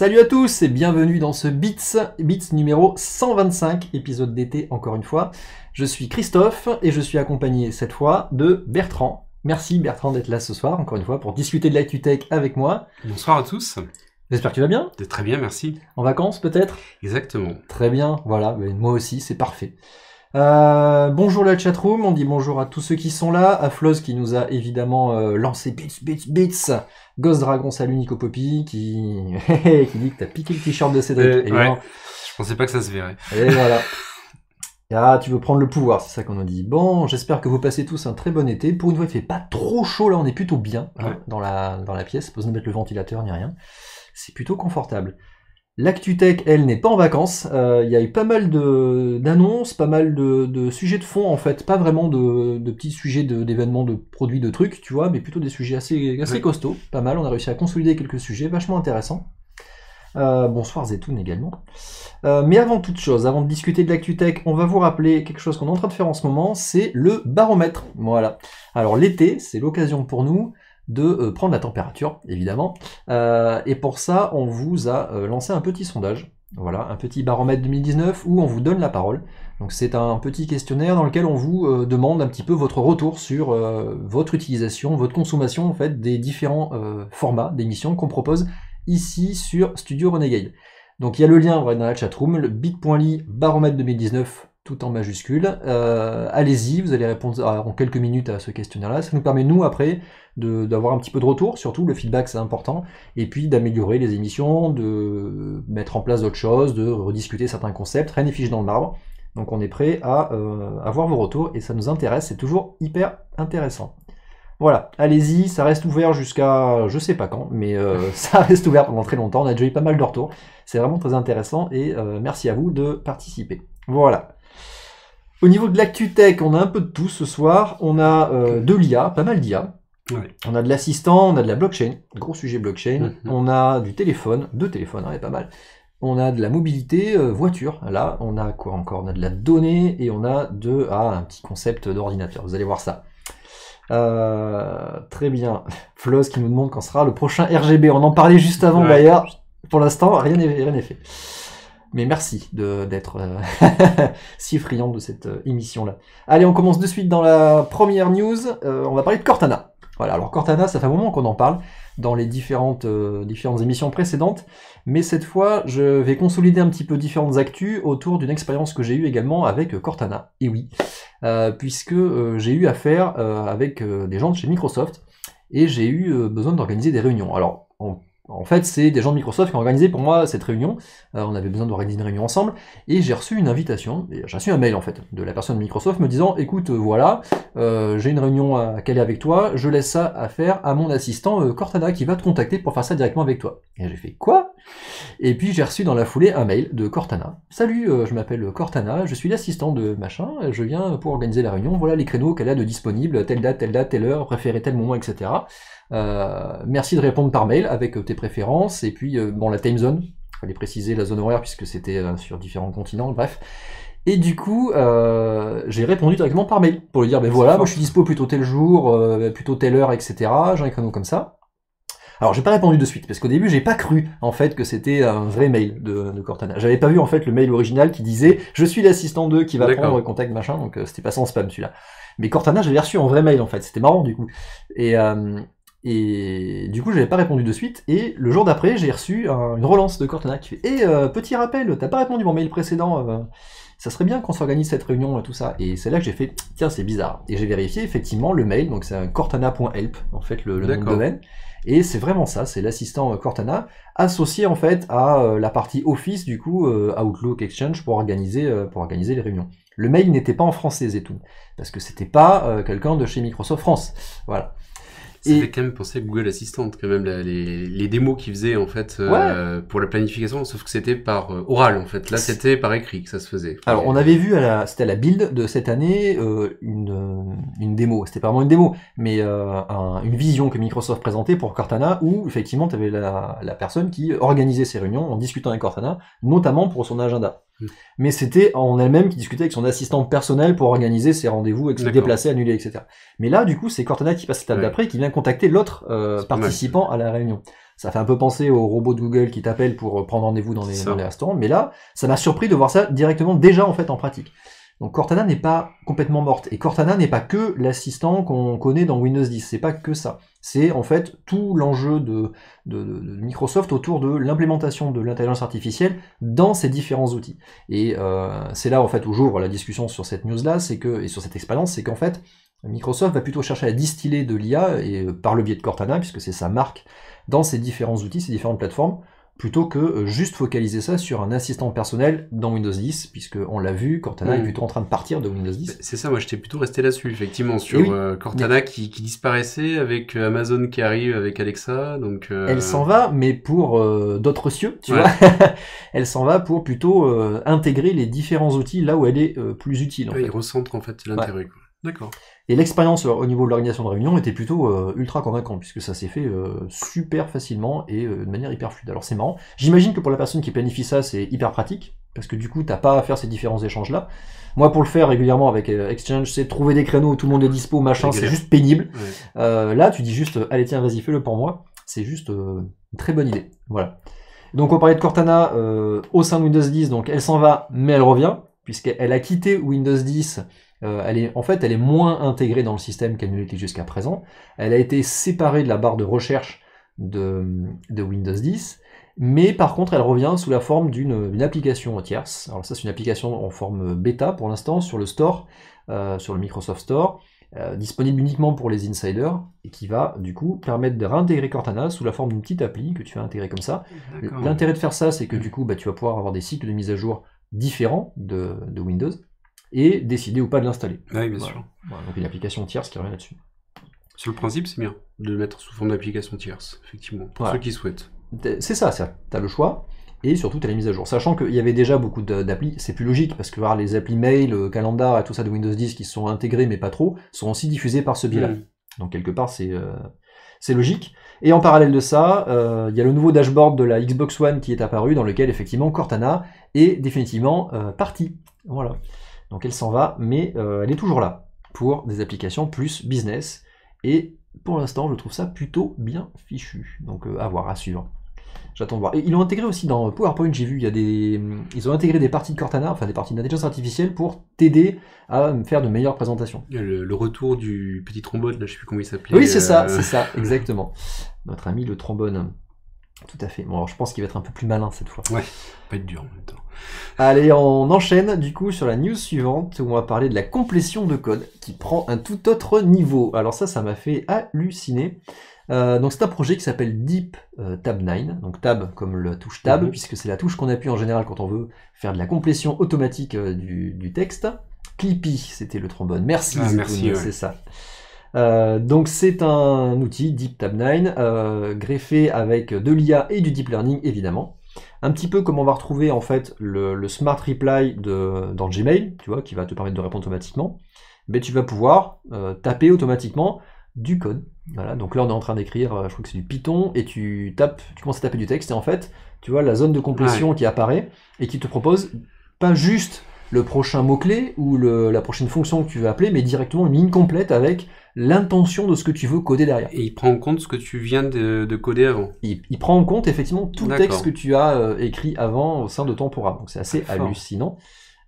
Salut à tous et bienvenue dans ce Beats, Beats numéro 125, épisode d'été encore une fois. Je suis Christophe et je suis accompagné cette fois de Bertrand. Merci Bertrand d'être là ce soir encore une fois pour discuter de Tech avec moi. Bonsoir à tous. J'espère que tu vas bien. Très bien, merci. En vacances peut-être Exactement. Très bien, voilà, moi aussi, c'est parfait. Euh, bonjour la chatroom, on dit bonjour à tous ceux qui sont là, à Floz qui nous a évidemment euh, lancé bits, bits, bits, Ghost Dragon, salut Nico Poppy, qui... qui dit que t'as piqué le t-shirt de Cédric. Et, euh, Je pensais pas que ça se verrait. Et voilà. Ah, tu veux prendre le pouvoir, c'est ça qu'on nous dit. Bon, j'espère que vous passez tous un très bon été. Pour une fois, il fait pas trop chaud là, on est plutôt bien hein, dans, la, dans la pièce. besoin de mettre le ventilateur ni rien. C'est plutôt confortable. L'ActuTech, elle, n'est pas en vacances. Euh, il y a eu pas mal d'annonces, pas mal de, sujets de fond, en fait. Pas vraiment de, petits sujets d'événements, de, produits, de trucs, tu vois, mais plutôt des sujets assez, assez costauds. Pas mal. On a réussi à consolider quelques sujets vachement intéressants. Euh, bonsoir Zetoun également. Euh, mais avant toute chose, avant de discuter de l'ActuTech, on va vous rappeler quelque chose qu'on est en train de faire en ce moment, c'est le baromètre. Voilà. Alors l'été, c'est l'occasion pour nous de euh, prendre la température, évidemment. Euh, et pour ça, on vous a euh, lancé un petit sondage. Voilà, un petit baromètre 2019 où on vous donne la parole. Donc c'est un petit questionnaire dans lequel on vous demande un petit peu votre retour sur votre utilisation, votre consommation en fait des différents formats d'émissions qu'on propose ici sur Studio Renegade. Donc il y a le lien dans la chatroom, le bit.ly baromètre 2019 tout en majuscule. Allez-y, vous allez répondre en quelques minutes à ce questionnaire-là. Ça nous permet nous après d'avoir un petit peu de retour, surtout le feedback c'est important, et puis d'améliorer les émissions, de mettre en place d'autres choses, de rediscuter certains concepts, rien n'est fiché dans le marbre. Donc on est prêt à euh, avoir vos retours et ça nous intéresse, c'est toujours hyper intéressant. Voilà, allez-y, ça reste ouvert jusqu'à je sais pas quand, mais euh, ça reste ouvert pendant très longtemps, on a déjà eu pas mal de retours, c'est vraiment très intéressant et euh, merci à vous de participer. Voilà. Au niveau de l'actu tech, on a un peu de tout ce soir. On a de l'IA, pas mal d'IA. On a de l'assistant, on a de la blockchain, gros sujet blockchain, mhm. on a du téléphone, deux téléphones, hein, pas mal. On a de la mobilité euh, voiture, là, on a quoi encore On a de la donnée et on a de ah, un petit concept d'ordinateur, vous allez voir ça. Euh, très bien. Floss qui nous demande quand sera le prochain RGB. On en parlait juste avant d'ailleurs. Pour l'instant, rien n'est fait. Mais merci d'être euh, si friand de cette émission-là. Allez, on commence de suite dans la première news. on va parler de Cortana. Voilà, alors Cortana, ça fait un moment qu'on en parle dans les euh, différentes, émissions précédentes, mais cette fois, je vais consolider un petit peu différentes actus autour d'une expérience que j'ai eue également avec euh, Cortana, et oui, euh, puisque j'ai eu affaire avec des gens de chez Microsoft, et j'ai eu besoin d'organiser des réunions. Alors, on en fait, c'est des gens de Microsoft qui ont organisé pour moi cette réunion. Euh, on avait besoin d'organiser une réunion ensemble. Et j'ai reçu une invitation, j'ai reçu un mail en fait, de la personne de Microsoft me disant écoute, euh, voilà, euh, j'ai une réunion à caler avec toi, je laisse ça à faire à mon assistant Cortana qui va te contacter pour faire ça directement avec toi. Et j'ai fait quoi Et puis j'ai reçu dans la foulée un mail de Cortana. Salut, je m'appelle Cortana, je suis l'assistant de machin, je viens pour organiser la réunion, voilà les créneaux qu'elle a de disponibles, telle date, telle date, telle heure, préférée tel moment, etc. Euh, merci de répondre par mail avec euh, tes préférences et puis euh, bon la time zone. Il fallait préciser la zone horaire puisque c'était sur différents continents. Bref. Et du coup, euh, j'ai répondu directement par mail pour lui dire, ben voilà, moi je suis dispo plutôt tel jour, plutôt telle heure, etc. J'ai un comme ça. Alors j'ai pas répondu de suite parce qu'au début j'ai pas cru en fait que c'était un vrai mail de, de Cortana. J'avais pas vu en fait le mail original qui disait je suis l'assistant 2 qui va prendre contact machin donc c'était pas sans spam celui-là. Mais Cortana j'avais reçu en vrai mail en fait c'était marrant du coup et et du coup, j'avais pas répondu de suite. Et le jour d'après, j'ai reçu une relance de Cortana qui fait Et euh, petit rappel, t'as pas répondu mon mail précédent. Euh, ça serait bien qu'on s'organise cette réunion, euh, tout ça. Et c'est là que j'ai fait Tiens, c'est bizarre. Et j'ai vérifié effectivement le mail. Donc c'est un cortana.help, en fait, le, nom de domaine. Et c'est vraiment ça, c'est l'assistant Cortana associé en fait à la partie Office du coup Outlook Exchange pour organiser pour organiser les réunions. Le mail n'était pas en français et tout parce que c'était pas quelqu'un de chez Microsoft France. Voilà. Ça fait quand même penser à Google Assistant, quand même, les, les, démos qu'ils faisaient, en fait, euh, pour la planification, sauf que c'était par euh, oral, en fait. Là, c'était par écrit que ça se faisait. Alors, on avait vu, c'était à la build de cette année, euh, une, une démo. C'était pas vraiment une démo, mais une vision que Microsoft présentait pour Cortana, où, effectivement, tu avais la, la personne qui organisait ses réunions en discutant avec Cortana, notamment pour son agenda. Mm. Mais c'était en elle-même qui discutait avec son assistant personnel pour organiser ses rendez-vous, se déplacer, annuler, etc. Mais là, du coup, c'est Cortana qui passe l'étape d'après et qui vient contacter l'autre euh, participant à la réunion. Ça fait un peu penser au robot de Google qui t'appelle pour euh, prendre rendez-vous dans, dans, les restaurants. Mais là, ça m'a surpris de voir ça directement déjà en fait en pratique. Donc Cortana n'est pas complètement morte. Et Cortana n'est pas que l'assistant qu'on connaît dans Windows 10. C'est pas que ça. C'est en fait tout l'enjeu de, Microsoft autour de l'implémentation de l'intelligence artificielle dans ces différents outils. Et euh, c'est là en fait où j'ouvre la discussion sur cette news-là, c'est que, et sur cette expérience, c'est qu'en fait, Microsoft va plutôt chercher à distiller de l'IA, et euh, par le biais de Cortana, puisque c'est sa marque, dans ses différents outils, ses différentes plateformes, plutôt que euh, juste focaliser ça sur un assistant personnel dans Windows 10, puisque on l'a vu, Cortana est mm. plutôt en train de partir de Windows 10. C'est ça, moi j'étais plutôt resté là-dessus, effectivement, eh sur euh, Cortana qui, disparaissait avec euh, Amazon qui arrive avec Alexa. Donc Elle s'en va, mais pour d'autres cieux, tu vois. elle s'en va pour plutôt intégrer les différents outils là où elle est plus utile. En fait. en fait l'intérêt. D'accord. Et l'expérience euh, au niveau de l'organisation de réunion était plutôt euh, ultra convaincante, puisque ça s'est fait euh, super facilement et de manière hyper fluide. Alors c'est marrant. J'imagine que pour la personne qui planifie ça, c'est hyper pratique, parce que du coup, t'as pas à faire ces différents échanges-là. Moi, pour le faire régulièrement avec Exchange, c'est trouver des créneaux où tout le monde est dispo, machin, c'est juste pénible. là, tu dis juste, allez, tiens, vas-y, fais-le pour moi. C'est juste une très bonne idée. Voilà. Donc, on parlait de Cortana au sein de Windows 10, donc elle s'en va, mais elle revient, puisqu'elle a quitté Windows 10 euh, en fait, elle est moins intégrée dans le système qu'elle ne l'était jusqu'à présent. Elle a été séparée de la barre de recherche de, Windows 10, mais par contre, elle revient sous la forme d'une application tierce. Alors ça, c'est une application en forme bêta pour l'instant sur le store, euh, sur le Microsoft Store, euh, disponible uniquement pour les insiders et qui va du coup permettre de réintégrer Cortana sous la forme d'une petite appli que tu vas intégrer comme ça. L'intérêt de faire ça, c'est que mm. du coup, bah, tu vas pouvoir avoir des cycles de mise à jour différents de Windows et décider ou pas de l'installer. Ah oui, bien sûr. donc une application tierce qui revient là-dessus. Sur le principe, c'est bien de le mettre sous forme d'application tierce, effectivement, pour ceux qui souhaitent. C'est ça, ça. Tu as le choix et surtout tu as les mises à jour. Sachant qu'il y avait déjà beaucoup d'applis, c'est plus logique parce que voir les applis mail, euh, calendar et tout ça de Windows 10 qui sont intégrés mais pas trop, sont aussi diffusés par ce biais-là. Mmh. Donc quelque part c'est euh, c'est logique. Et en parallèle de ça, euh, il y a le nouveau dashboard de la Xbox One qui est apparu dans lequel effectivement Cortana est définitivement partie. parti. Voilà. Donc elle s'en va, mais euh, elle est toujours là pour des applications plus business. Et pour l'instant, je trouve ça plutôt bien fichu. Donc euh, à voir, à suivre. J'attends de voir. Et ils l'ont intégré aussi dans PowerPoint, j'ai vu, il y a des... ils ont intégré des parties de Cortana, enfin des parties d'intelligence artificielle pour t'aider à faire de meilleures présentations. Le, retour du petit trombone, là, je sais plus comment il s'appelait. Oui, c'est ça, euh. c'est ça, exactement. Notre ami le trombone. Tout à fait. Bon, je pense qu'il va être un peu plus malin cette fois. Ouais, pas être dur en même temps. Allez, on enchaîne du coup sur la news suivante où on va parler de la complétion de code qui prend un tout autre niveau. Alors ça, ça m'a fait halluciner. Euh, donc c'est un projet qui s'appelle Deep euh, Tab 9, donc Tab comme le touche Tab, mhm. puisque c'est la touche qu'on appuie en général quand on veut faire de la complétion automatique euh, du, texte. Clippy, c'était le trombone. Merci, ah, merci c'est ça. Euh, donc c'est un outil Deep Tab 9 euh, greffé avec de l'IA et du deep learning évidemment. Un petit peu comme on va retrouver en fait le, Smart Reply de, dans Gmail, tu vois, qui va te permettre de répondre automatiquement. Mais tu vas pouvoir euh, taper automatiquement du code. Voilà, donc là on est en train d'écrire, je crois que c'est du Python, et tu tapes, tu commences à taper du texte, et en fait, tu vois la zone de complétion qui apparaît et qui te propose pas juste le prochain mot-clé ou la prochaine fonction que tu veux appeler, mais directement une ligne complète avec l'intention de ce que tu veux coder derrière. Et il prend en compte ce que tu viens de, coder avant. Il, prend en compte effectivement tout le texte que tu as euh, écrit avant au sein de ton Donc c'est assez hallucinant.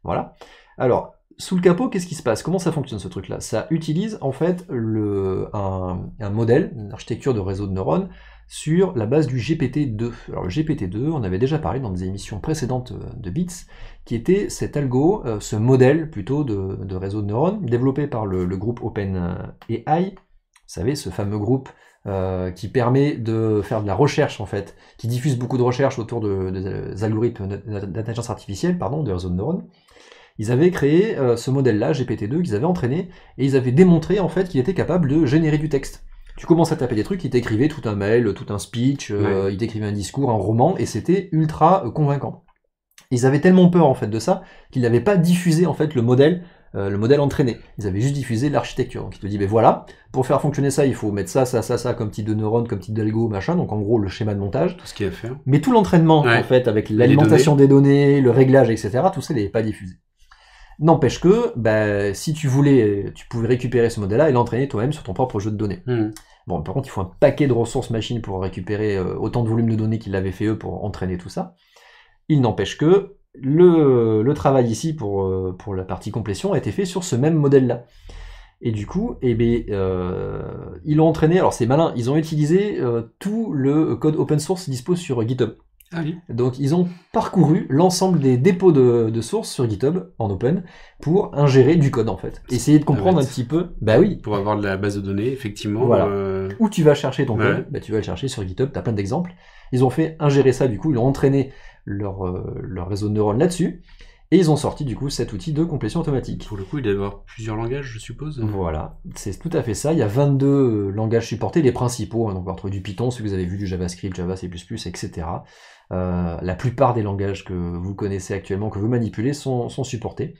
Voilà. Alors, sous le capot, qu'est-ce qui se passe Comment ça fonctionne ce truc-là Ça utilise en fait un, modèle, une architecture de réseau de neurones sur la base du GPT-2. Alors le GPT-2, on avait déjà parlé dans des émissions précédentes euh, de BITS, qui était cet algo, euh, ce modèle plutôt de, réseau de neurones, développé par le, groupe OpenAI, vous savez, ce fameux groupe euh, qui permet de faire de la recherche en fait, qui diffuse beaucoup de recherches autour de, des algorithmes d'intelligence artificielle, pardon, de réseau de neurones. Ils avaient créé ce modèle-là, GPT-2, qu'ils avaient entraîné, et ils avaient démontré en fait qu'il était capable de générer du texte tu commences à taper des trucs, il t'écrivait tout un mail, tout un speech, euh, il un discours, un roman, et c'était ultra euh, convaincant. Ils avaient tellement peur en fait de ça qu'ils n'avaient pas diffusé en fait le modèle, euh, le modèle entraîné. Ils avaient juste diffusé l'architecture. Donc ils te disent, ben voilà, pour faire fonctionner ça, il faut mettre ça, ça, ça, ça comme type de neurone, comme type d'algo, machin. Donc en gros le schéma de montage. Tout ce qui a à Mais tout l'entraînement en fait avec l'alimentation des données, le réglage, etc. Tout ça, n'est pas diffusé. N'empêche que, bah, si tu voulais, tu pouvais récupérer ce modèle-là et l'entraîner toi-même sur ton propre jeu de données. Hmm. Bon, par contre, il faut un paquet de ressources machines pour récupérer euh, autant de volumes de données qu'ils l'avaient fait eux pour entraîner tout ça. Il n'empêche que le, travail ici euh, pour, la partie complétion a été fait sur ce même modèle-là. Et du coup, eh bien, euh, ils l'ont entraîné, alors c'est malin, ils ont utilisé tout le code open source dispo sur GitHub. Ah donc ils ont parcouru l'ensemble des dépôts de, sources sur GitHub en open pour ingérer du code en fait. Essayer de comprendre ah un petit peu. Bah oui. Pour avoir de la base de données, effectivement. Euh, Où tu vas chercher ton code, bah, tu vas le chercher sur GitHub, tu as plein d'exemples. Ils ont fait ingérer ça du coup, ils ont entraîné leur, euh, leur réseau de neurones là-dessus. Et ils ont sorti du coup cet outil de complétion automatique. Pour le coup, il doit y avoir plusieurs langages, je suppose. Voilà, c'est tout à fait ça. Il y a 22 euh, langages supportés, les principaux. Hein. donc on du Python, ce que vous avez vu, du JavaScript, Java, C++, etc. Euh, la plupart des langages que vous connaissez actuellement, que vous manipulez, sont, supportés.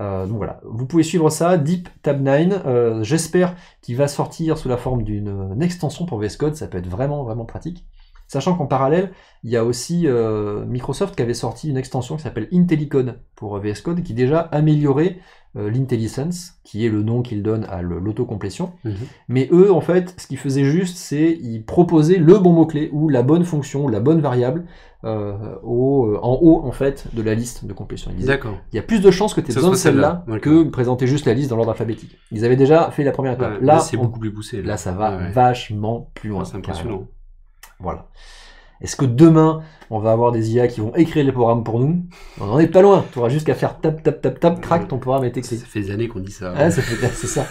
Euh, donc voilà, vous pouvez suivre ça, Deep Tab 9, euh, j'espère qu'il va sortir sous la forme d'une extension pour VS Code, ça peut être vraiment vraiment pratique. Sachant qu'en parallèle, il y a aussi euh, Microsoft qui avait sorti une extension qui s'appelle IntelliCode pour VS Code, qui déjà améliorait euh, l'IntelliSense, qui est le nom qu'ils donnent à l'autocomplétion. Mhm. Mais eux, en fait, ce qu'ils faisaient juste, c'est ils proposaient le bon mot-clé ou la bonne fonction, la bonne variable euh, en haut, en fait, de la liste de complétion. D'accord. Il y a plus de chances que tu aies besoin de celle-là que de présenter juste la liste dans l'ordre alphabétique. Ils avaient déjà fait la première étape. là, c'est beaucoup plus poussé. Là, ça va vachement plus loin. c'est impressionnant. Voilà. Est-ce que demain, on va avoir des IA qui vont écrire les programmes pour nous On n'en est pas loin. Tu auras juste qu'à faire tap, tap, tap, tap, crack, ton programme est écrit. Ça fait des années qu'on dit ça. Ah, c'est ça.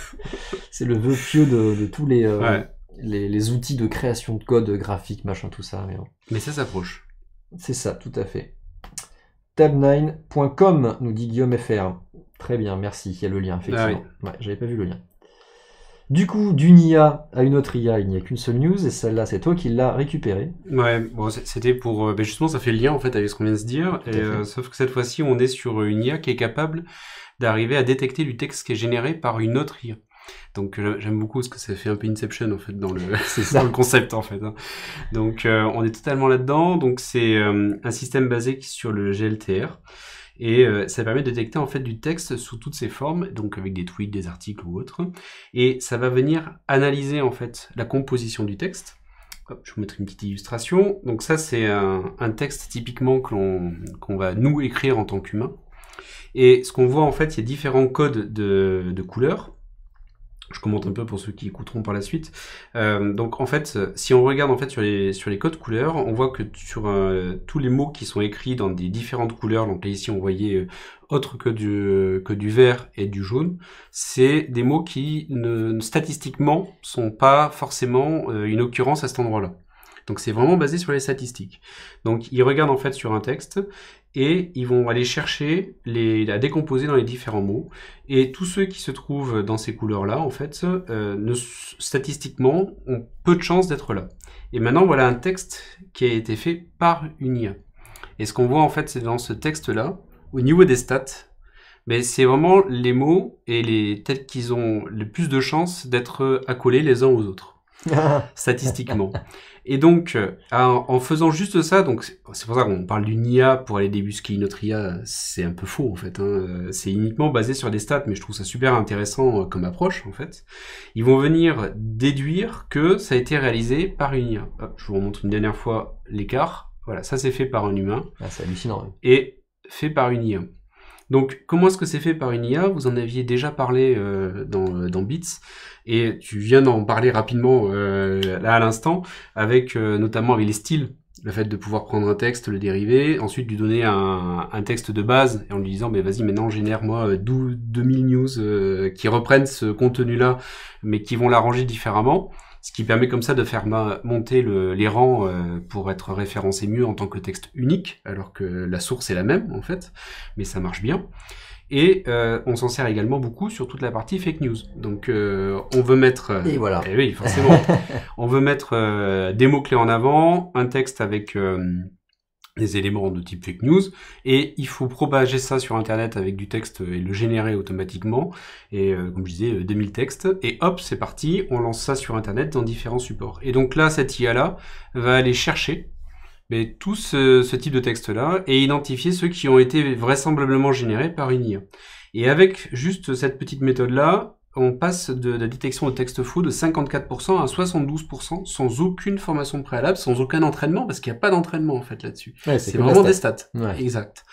C'est le vœu pieux de, tous euh, les, les, outils de création de code graphique, machin, tout ça. Mais, ça s'approche. C'est ça, tout à fait. Tab9.com, nous dit Guillaume FR. Très bien, merci. Il y a le lien, ah effectivement. ouais, J'avais pas vu le lien. Du coup, d'une IA à une autre IA, il n'y a qu'une seule news, et celle-là, c'est toi qui l'as récupérée. Ouais, c'était pour... Euh, ben, justement, ça fait le lien, en fait, avec ce qu'on vient de se dire, et, euh, sauf que cette fois-ci, on est sur euh, une IA qui est capable d'arriver à détecter du texte qui est généré par une autre IA. Donc j'aime beaucoup ce que ça fait un peu Inception en fait dans le, concept en fait. Hein. Donc on est totalement là-dedans. Donc c'est un système basé sur le GLTR et euh, ça permet de détecter en fait du texte sous toutes ses formes, donc avec des tweets, des articles ou autres. Et ça va venir analyser en fait la composition du texte. je vais vous mettre une petite illustration. Donc ça c'est un, texte typiquement qu'on va nous écrire en tant qu'humain. Et ce qu'on voit en fait, il y a différents codes de, de couleurs je commente un peu pour ceux qui écouteront par la suite. Euh, donc en fait, si on regarde en fait sur les, sur les codes couleurs, on voit que sur euh, tous les mots qui sont écrits dans des différentes couleurs, donc ici on voyait euh, autre que du, que du vert et du jaune, c'est des mots qui ne, statistiquement sont pas forcément une occurrence à cet endroit-là. Donc c'est vraiment basé sur les statistiques. Donc il regarde en fait sur un texte et ils vont aller chercher les, la décomposer dans les différents mots. Et tous ceux qui se trouvent dans ces couleurs-là, en fait, euh, statistiquement, ont peu de chances d'être là. Et maintenant, voilà un texte qui a été fait par une IA. Et ce qu'on voit, en fait, c'est dans ce texte-là, au niveau des stats, mais c'est vraiment les mots et les tels qu'ils ont le plus de chances d'être accolés les uns aux autres. statistiquement. Et donc, euh, en, faisant juste ça, donc c'est pour ça qu'on parle d'une IA pour aller débusquer une autre IA, c'est un peu faux en fait. Hein. Euh, c'est uniquement basé sur des stats, mais je trouve ça super intéressant euh, comme approche en fait. Ils vont venir déduire que ça a été réalisé par une IA. je vous remontre une dernière fois l'écart. Voilà, ça c'est fait par un humain. Ah, c'est hallucinant. Et fait par une IA. Donc, comment est-ce que c'est fait par une IA Vous en aviez déjà parlé euh, dans, euh, dans Bits, et tu viens d'en parler rapidement euh, là à l'instant, avec notamment avec les styles, le fait de pouvoir prendre un texte, le dériver, ensuite lui donner un, un texte de base, et en lui disant, mais vas-y, maintenant génère-moi 2000 news qui reprennent ce contenu-là, mais qui vont l'arranger différemment ce qui permet comme ça de faire monter les rangs euh, pour être référencé mieux en tant que texte unique, alors que la source est la même en fait, mais ça marche bien. Et euh, on s'en sert également beaucoup sur toute la partie fake news. Donc euh, on veut mettre... Et voilà. Eh forcément. on veut mettre des mots-clés en avant, un texte avec des éléments de type fake news et il faut propager ça sur internet avec du texte et le générer automatiquement et euh, comme je disais 2000 euh, textes et hop c'est parti on lance ça sur internet dans différents supports et donc là cette IA là va aller chercher mais tout ce, ce type de texte là et identifier ceux qui ont été vraisemblablement générés par une IA et avec juste cette petite méthode là on passe de la détection au texte faux de 54% à 72% sans aucune formation préalable, sans aucun entraînement, parce qu'il n'y a pas d'entraînement en fait là-dessus. c'est vraiment des stats. Exact.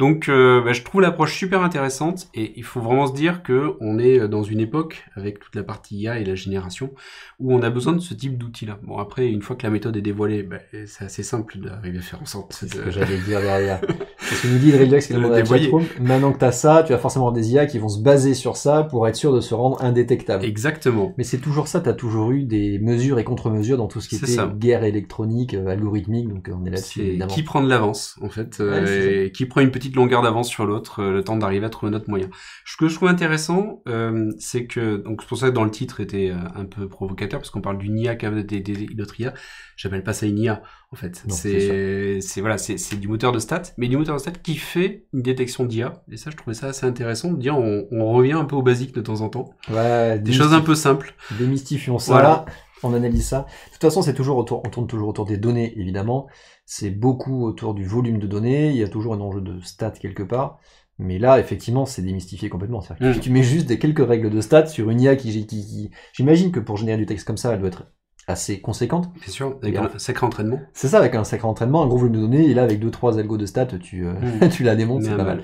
Donc euh, bah, je trouve l'approche super intéressante et il faut vraiment se dire que on est euh, dans une époque avec toute la partie IA et la génération où on a besoin de ce type d'outils-là. Bon après une fois que la méthode est dévoilée, bah, c'est assez simple d'arriver à faire en sorte. C'est ce que j'allais dire derrière. c'est ce que nous dit Drillux qui demande à Maintenant que tu as ça, tu as forcément des IA qui vont se baser sur ça pour être sûr de se rendre indétectable. Exactement. Mais c'est toujours ça. tu as toujours eu des mesures et contre-mesures dans tout ce qui était guerre électronique, euh, algorithmique. Donc on est là-dessus. Qui prend de l'avance en fait et qui prend une petite longueur d'avance sur l'autre, euh, le temps d'arriver à trouver notre moyen. Ce que je trouve intéressant, euh, c'est que, donc c'est pour ça que dans le titre était euh, un peu provocateur, parce qu'on parle d'une IA qu'avait d'autres IA, j'appelle pas ça une IA, en fait. C'est voilà, c'est du moteur de stats, mais du moteur de stats qui fait une détection d'IA. Et ça, je trouvais ça assez intéressant de dire, on, revient un peu au basique de temps en temps. des choses un peu simples. Démystifions ça. Voilà. On analyse ça. De toute façon, c'est toujours autour, on tourne toujours autour des données, évidemment c'est beaucoup autour du volume de données, il y a toujours un enjeu de stats quelque part. Mais là, effectivement, c'est démystifié complètement. Mm. tu mets juste des quelques règles de stats sur une IA qui, j'imagine que pour générer du texte comme ça, elle doit être assez conséquente. C'est sûr, avec un sacré entraînement. C'est ça, avec un sacré entraînement, un gros volume de données, et là, avec deux trois algos de stats, tu, euh, mm. la démontes, c'est pas mal.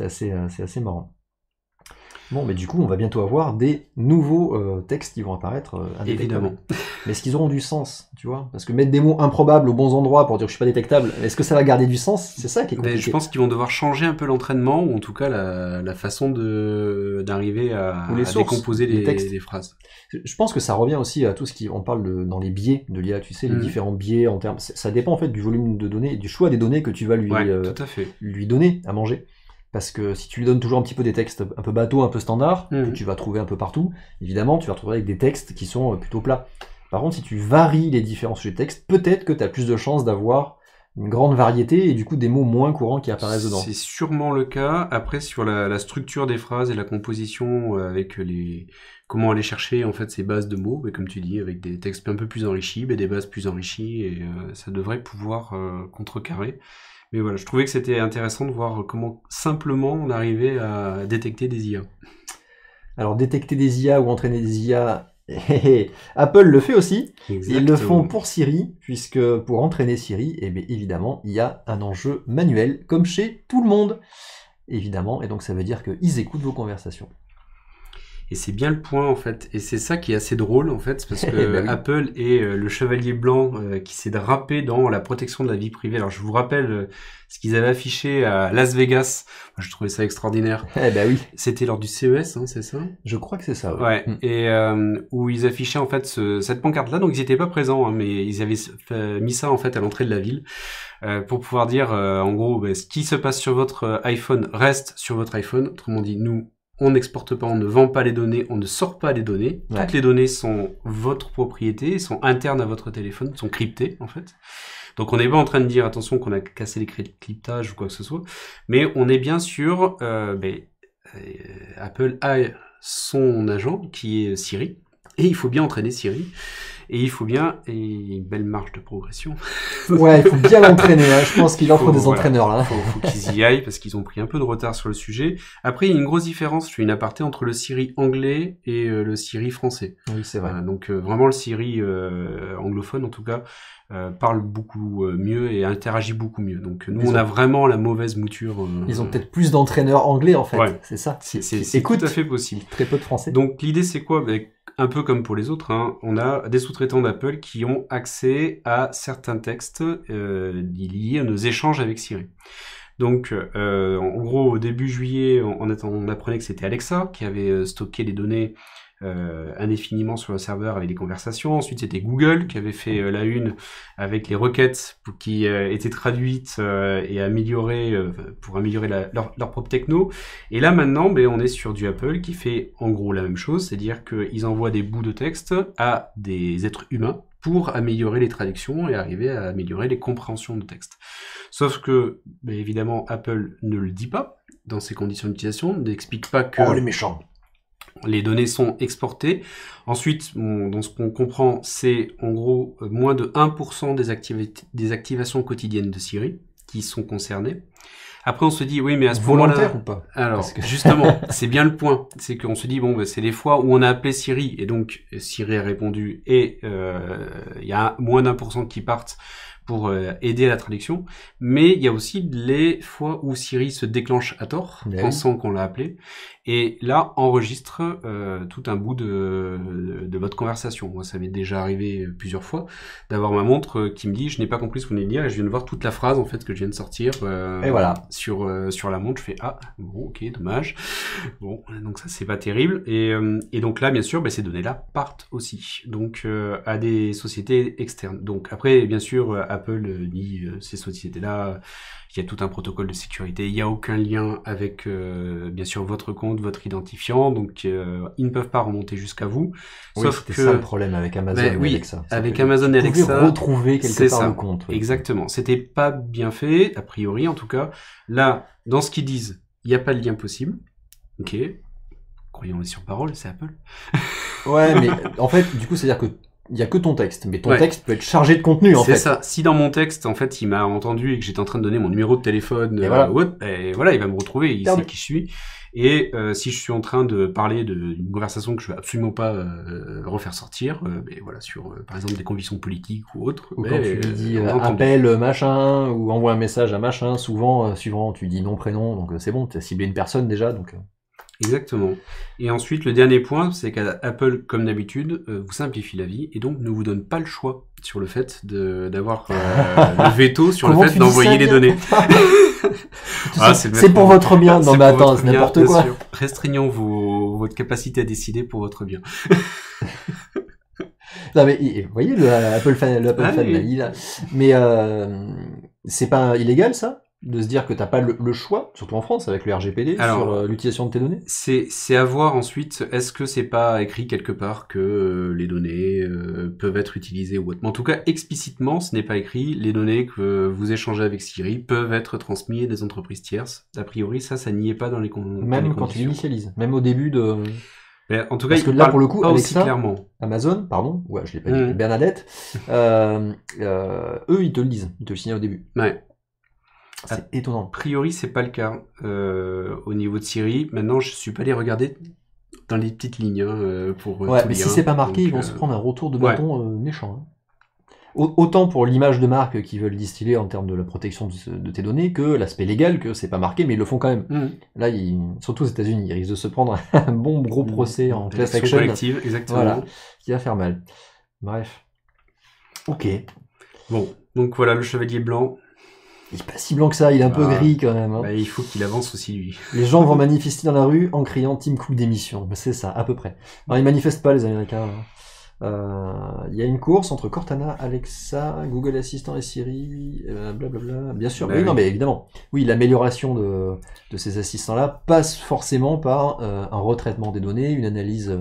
Euh, c'est assez, marrant. Bon, mais du coup, on va bientôt avoir des nouveaux euh, textes qui vont apparaître. Évidemment mais est-ce qu'ils auront du sens, tu vois Parce que mettre des mots improbables aux bons endroits pour dire que je suis pas détectable, est-ce que ça va garder du sens C'est ça qui est ben, compliqué. je pense qu'ils vont devoir changer un peu l'entraînement, ou en tout cas la, façon de d'arriver à, décomposer les, textes. les phrases. Je pense que ça revient aussi à tout ce qu'on parle dans les biais de l'IA, tu sais, les mhm. différents biais en termes... Ça dépend en fait du volume de données, du choix des données que tu vas lui, euh, lui donner à manger parce que si tu lui donnes toujours un petit peu des textes un peu bateau, un peu standard, mhm. que tu vas trouver un peu partout, évidemment, tu vas retrouver avec des textes qui sont euh, plutôt plats. Par contre, si tu varies les différents sujets de texte, peut-être que tu as plus de chances d'avoir une grande variété et du coup des mots moins courants qui apparaissent dedans. C'est sûrement le cas. Après, sur la, structure des phrases et la composition euh, avec les comment aller chercher en fait ces bases de mots, et bah, comme tu dis, avec des textes un peu plus enrichis, bah, des bases plus enrichies, et euh, ça devrait pouvoir euh, contrecarrer. Mais voilà, je trouvais que c'était intéressant de voir comment simplement on arrivait à détecter des IA. Alors détecter des IA ou entraîner des IA, Apple le fait aussi. Ils le font pour Siri, puisque pour entraîner Siri, et eh bien évidemment, il y a un enjeu manuel, comme chez tout le monde. Évidemment, et donc ça veut dire qu'ils écoutent vos conversations. Et c'est bien le point en fait. Et c'est ça qui est assez drôle en fait, parce que eh ben Apple est euh, le chevalier blanc euh, qui s'est drapé dans la protection de la vie privée. Alors je vous rappelle euh, ce qu'ils avaient affiché à Las Vegas. Moi, je trouvais ça extraordinaire. Eh ben oui. C'était lors du CES, hein, c'est ça Je crois que c'est ça. Ouais. ouais. Mm. Et où ils affichaient en fait cette pancarte-là, donc ils n'étaient pas présents, hein, mais ils avaient mis ça en fait à l'entrée de la ville pour pouvoir dire en gros bah, ce qui se passe sur votre iPhone reste sur votre iPhone. Autrement dit, nous on n'exporte pas, on ne vend pas les données, on ne sort pas les données. Toutes les données sont votre propriété, sont internes à votre téléphone, sont cryptées en fait. Donc on n'est pas en train de dire attention qu'on a cassé les cryptages ou quoi que ce soit, mais on est bien sûr, euh, ben, euh, Apple a son agent qui est Siri, et il faut bien entraîner Siri. Et il faut bien et une belle marche de progression. ouais, il faut bien l'entraîner. Hein. Je pense qu'il en faut, des entraîneurs là. Hein. faut, qu'ils y aillent parce qu'ils ont pris un peu de retard sur le sujet. Après, il y a une grosse différence. Je suis une aparté entre le Siri anglais et euh, le Siri français. Oui, c'est vrai. donc euh, vraiment le Siri euh, anglophone en tout cas euh, parle beaucoup euh, mieux et interagit beaucoup mieux. Donc nous, on a vraiment la mauvaise mouture. Euh, Ils ont peut-être plus d'entraîneurs anglais en fait. C'est ça. C'est tout à fait possible. Très peu de français. Donc l'idée c'est quoi ben, Un peu comme pour les autres, hein, on a des sous-traitants d'Apple qui ont accès à certains textes euh, liés à nos échanges avec Siri. Donc, en gros, au début juillet, on apprenait que c'était Alexa qui avait stocké les données euh, indéfiniment sur le serveur avec des conversations. Ensuite, c'était Google qui avait fait euh, la une avec les requêtes qui euh, étaient traduites et améliorées pour améliorer leur, leur, propre techno. Et là, maintenant, ben, on est sur du Apple qui fait en gros la même chose, c'est-à-dire qu'ils envoient des bouts de texte à des êtres humains pour améliorer les traductions et arriver à améliorer les compréhensions de texte. Sauf que, ben, évidemment, Apple ne le dit pas dans ses conditions d'utilisation, n'explique pas que... Oh, les méchants les données sont exportées. Ensuite, on, dans ce qu'on comprend, c'est en gros euh, moins de 1% des, des activations quotidiennes de Siri qui sont concernées. Après, on se dit, oui, mais à ce moment-là... ou pas Alors, justement, c'est bien le point. C'est qu'on se dit, bon, bah, c'est les fois où on a appelé Siri, et donc euh, Siri a répondu, et euh, il y a moins d'un pour cent qui partent pour aider à la traduction. Mais il y a aussi les fois où Siri se déclenche à tort, pensant qu'on l'a appelé. Et là, enregistre euh, tout un bout de, votre conversation. Moi, ça m'est déjà arrivé plusieurs fois d'avoir ma montre qui me dit Je n'ai pas compris ce que vous venez de dire, et je viens de voir toute la phrase en fait que je viens de sortir. Euh, et voilà. Sur, euh, sur la montre, je fais Ah, bon, ok, dommage. Bon, donc ça, c'est pas terrible. Et, donc là, bien sûr, bah, ces données-là partent aussi. Donc, à des sociétés externes. Donc, après, bien sûr, Apple dit Ces sociétés-là il y a tout un protocole de sécurité. Il n'y a aucun lien avec, euh, bien sûr, votre compte, votre identifiant. Donc, euh, ils ne peuvent pas remonter jusqu'à vous. Oui, c'était ça le problème avec Amazon ben et oui, Alexa. Avec Amazon et Alexa. retrouver quelque part ça. le compte. Exactement. C'était pas bien fait, a priori en tout cas. Là, dans ce qu'ils disent, il n'y a pas de lien possible. Ok. croyons les sur parole, c'est Apple. ouais, mais en fait, du coup, c'est-à-dire que il y a que ton texte, mais ton texte peut être chargé de contenu en fait. C'est ça. Si dans mon texte, en fait, il m'a entendu et que j'étais en train de donner mon numéro de téléphone, et, euh, voilà. et eh, voilà. il va me retrouver, il sait qui je suis. Et euh, si je suis en train de parler d'une conversation que je veux absolument pas euh, refaire sortir, mais euh, ben voilà, sur euh, par exemple des convictions politiques ou autres. Ou ben, quand tu lui dis appel machin ou envoie un message à machin, souvent, suivant, tu dis nom prénom, donc c'est bon, tu as ciblé une personne déjà, donc. Exactement. Et ensuite, le dernier point, c'est qu'Apple, comme d'habitude, euh, vous simplifie la vie et donc ne vous donne pas le choix sur le fait d'avoir euh, le veto sur le fait d'envoyer les données. Ah, c'est pour votre bien. Non, mais attends, c'est n'importe quoi. Restreignons vos, votre capacité à décider pour votre bien. non, mais vous voyez, le Apple fan, ah mais euh, c'est pas illégal ça de se dire que t'as pas le, choix, surtout en France avec le RGPD, sur euh, l'utilisation de tes données C'est c'est à voir ensuite. Est-ce que c'est pas écrit quelque part que euh, les données euh, peuvent être utilisées ou autre En tout cas, explicitement, ce n'est pas écrit. Les données que vous échangez avec Siri peuvent être transmises à des entreprises tierces. A priori, ça, ça n'y est pas dans les, même conditions. Même quand tu initialises, même au début de. en tout cas, parce que là, pour le coup, clairement. Amazon, pardon, ouais, je l'ai pas dit, mmh. Bernadette, eux, ils te le disent, ils te le signent au début. Ouais. C'est étonnant. A priori, c'est pas le cas euh, au niveau de Siri. Maintenant, je suis pas allé regarder dans les petites lignes hein, euh, pour. Euh, ouais, mais si c'est pas marqué, ils vont se prendre un retour de bâton méchant. Hein. Autant pour l'image de marque qu'ils veulent distiller en termes de la protection de tes données que l'aspect légal, que c'est pas marqué, mais ils le font quand même. Mmh. Là, surtout aux États-Unis, ils risquent de se prendre un bon gros mmh. procès en class action. exactement. Voilà, qui va faire mal. Bref. Ok. Bon, donc voilà le chevalier blanc. Il est pas si blanc que ça, il est un peu ah. gris quand même. Hein. Bah, il faut qu'il avance aussi, lui. Les gens vont manifester dans la rue en criant Team Cook démission. Bah, c'est ça, à peu près. Alors, ils manifestent pas, les Américains. Hein. Euh, il y a une course entre Cortana, Alexa, Google Assistant et Siri, euh, blablabla. Bien sûr, bah oui, non, mais évidemment. Oui, l'amélioration de, ces assistants-là passe forcément par euh, un retraitement des données, une analyse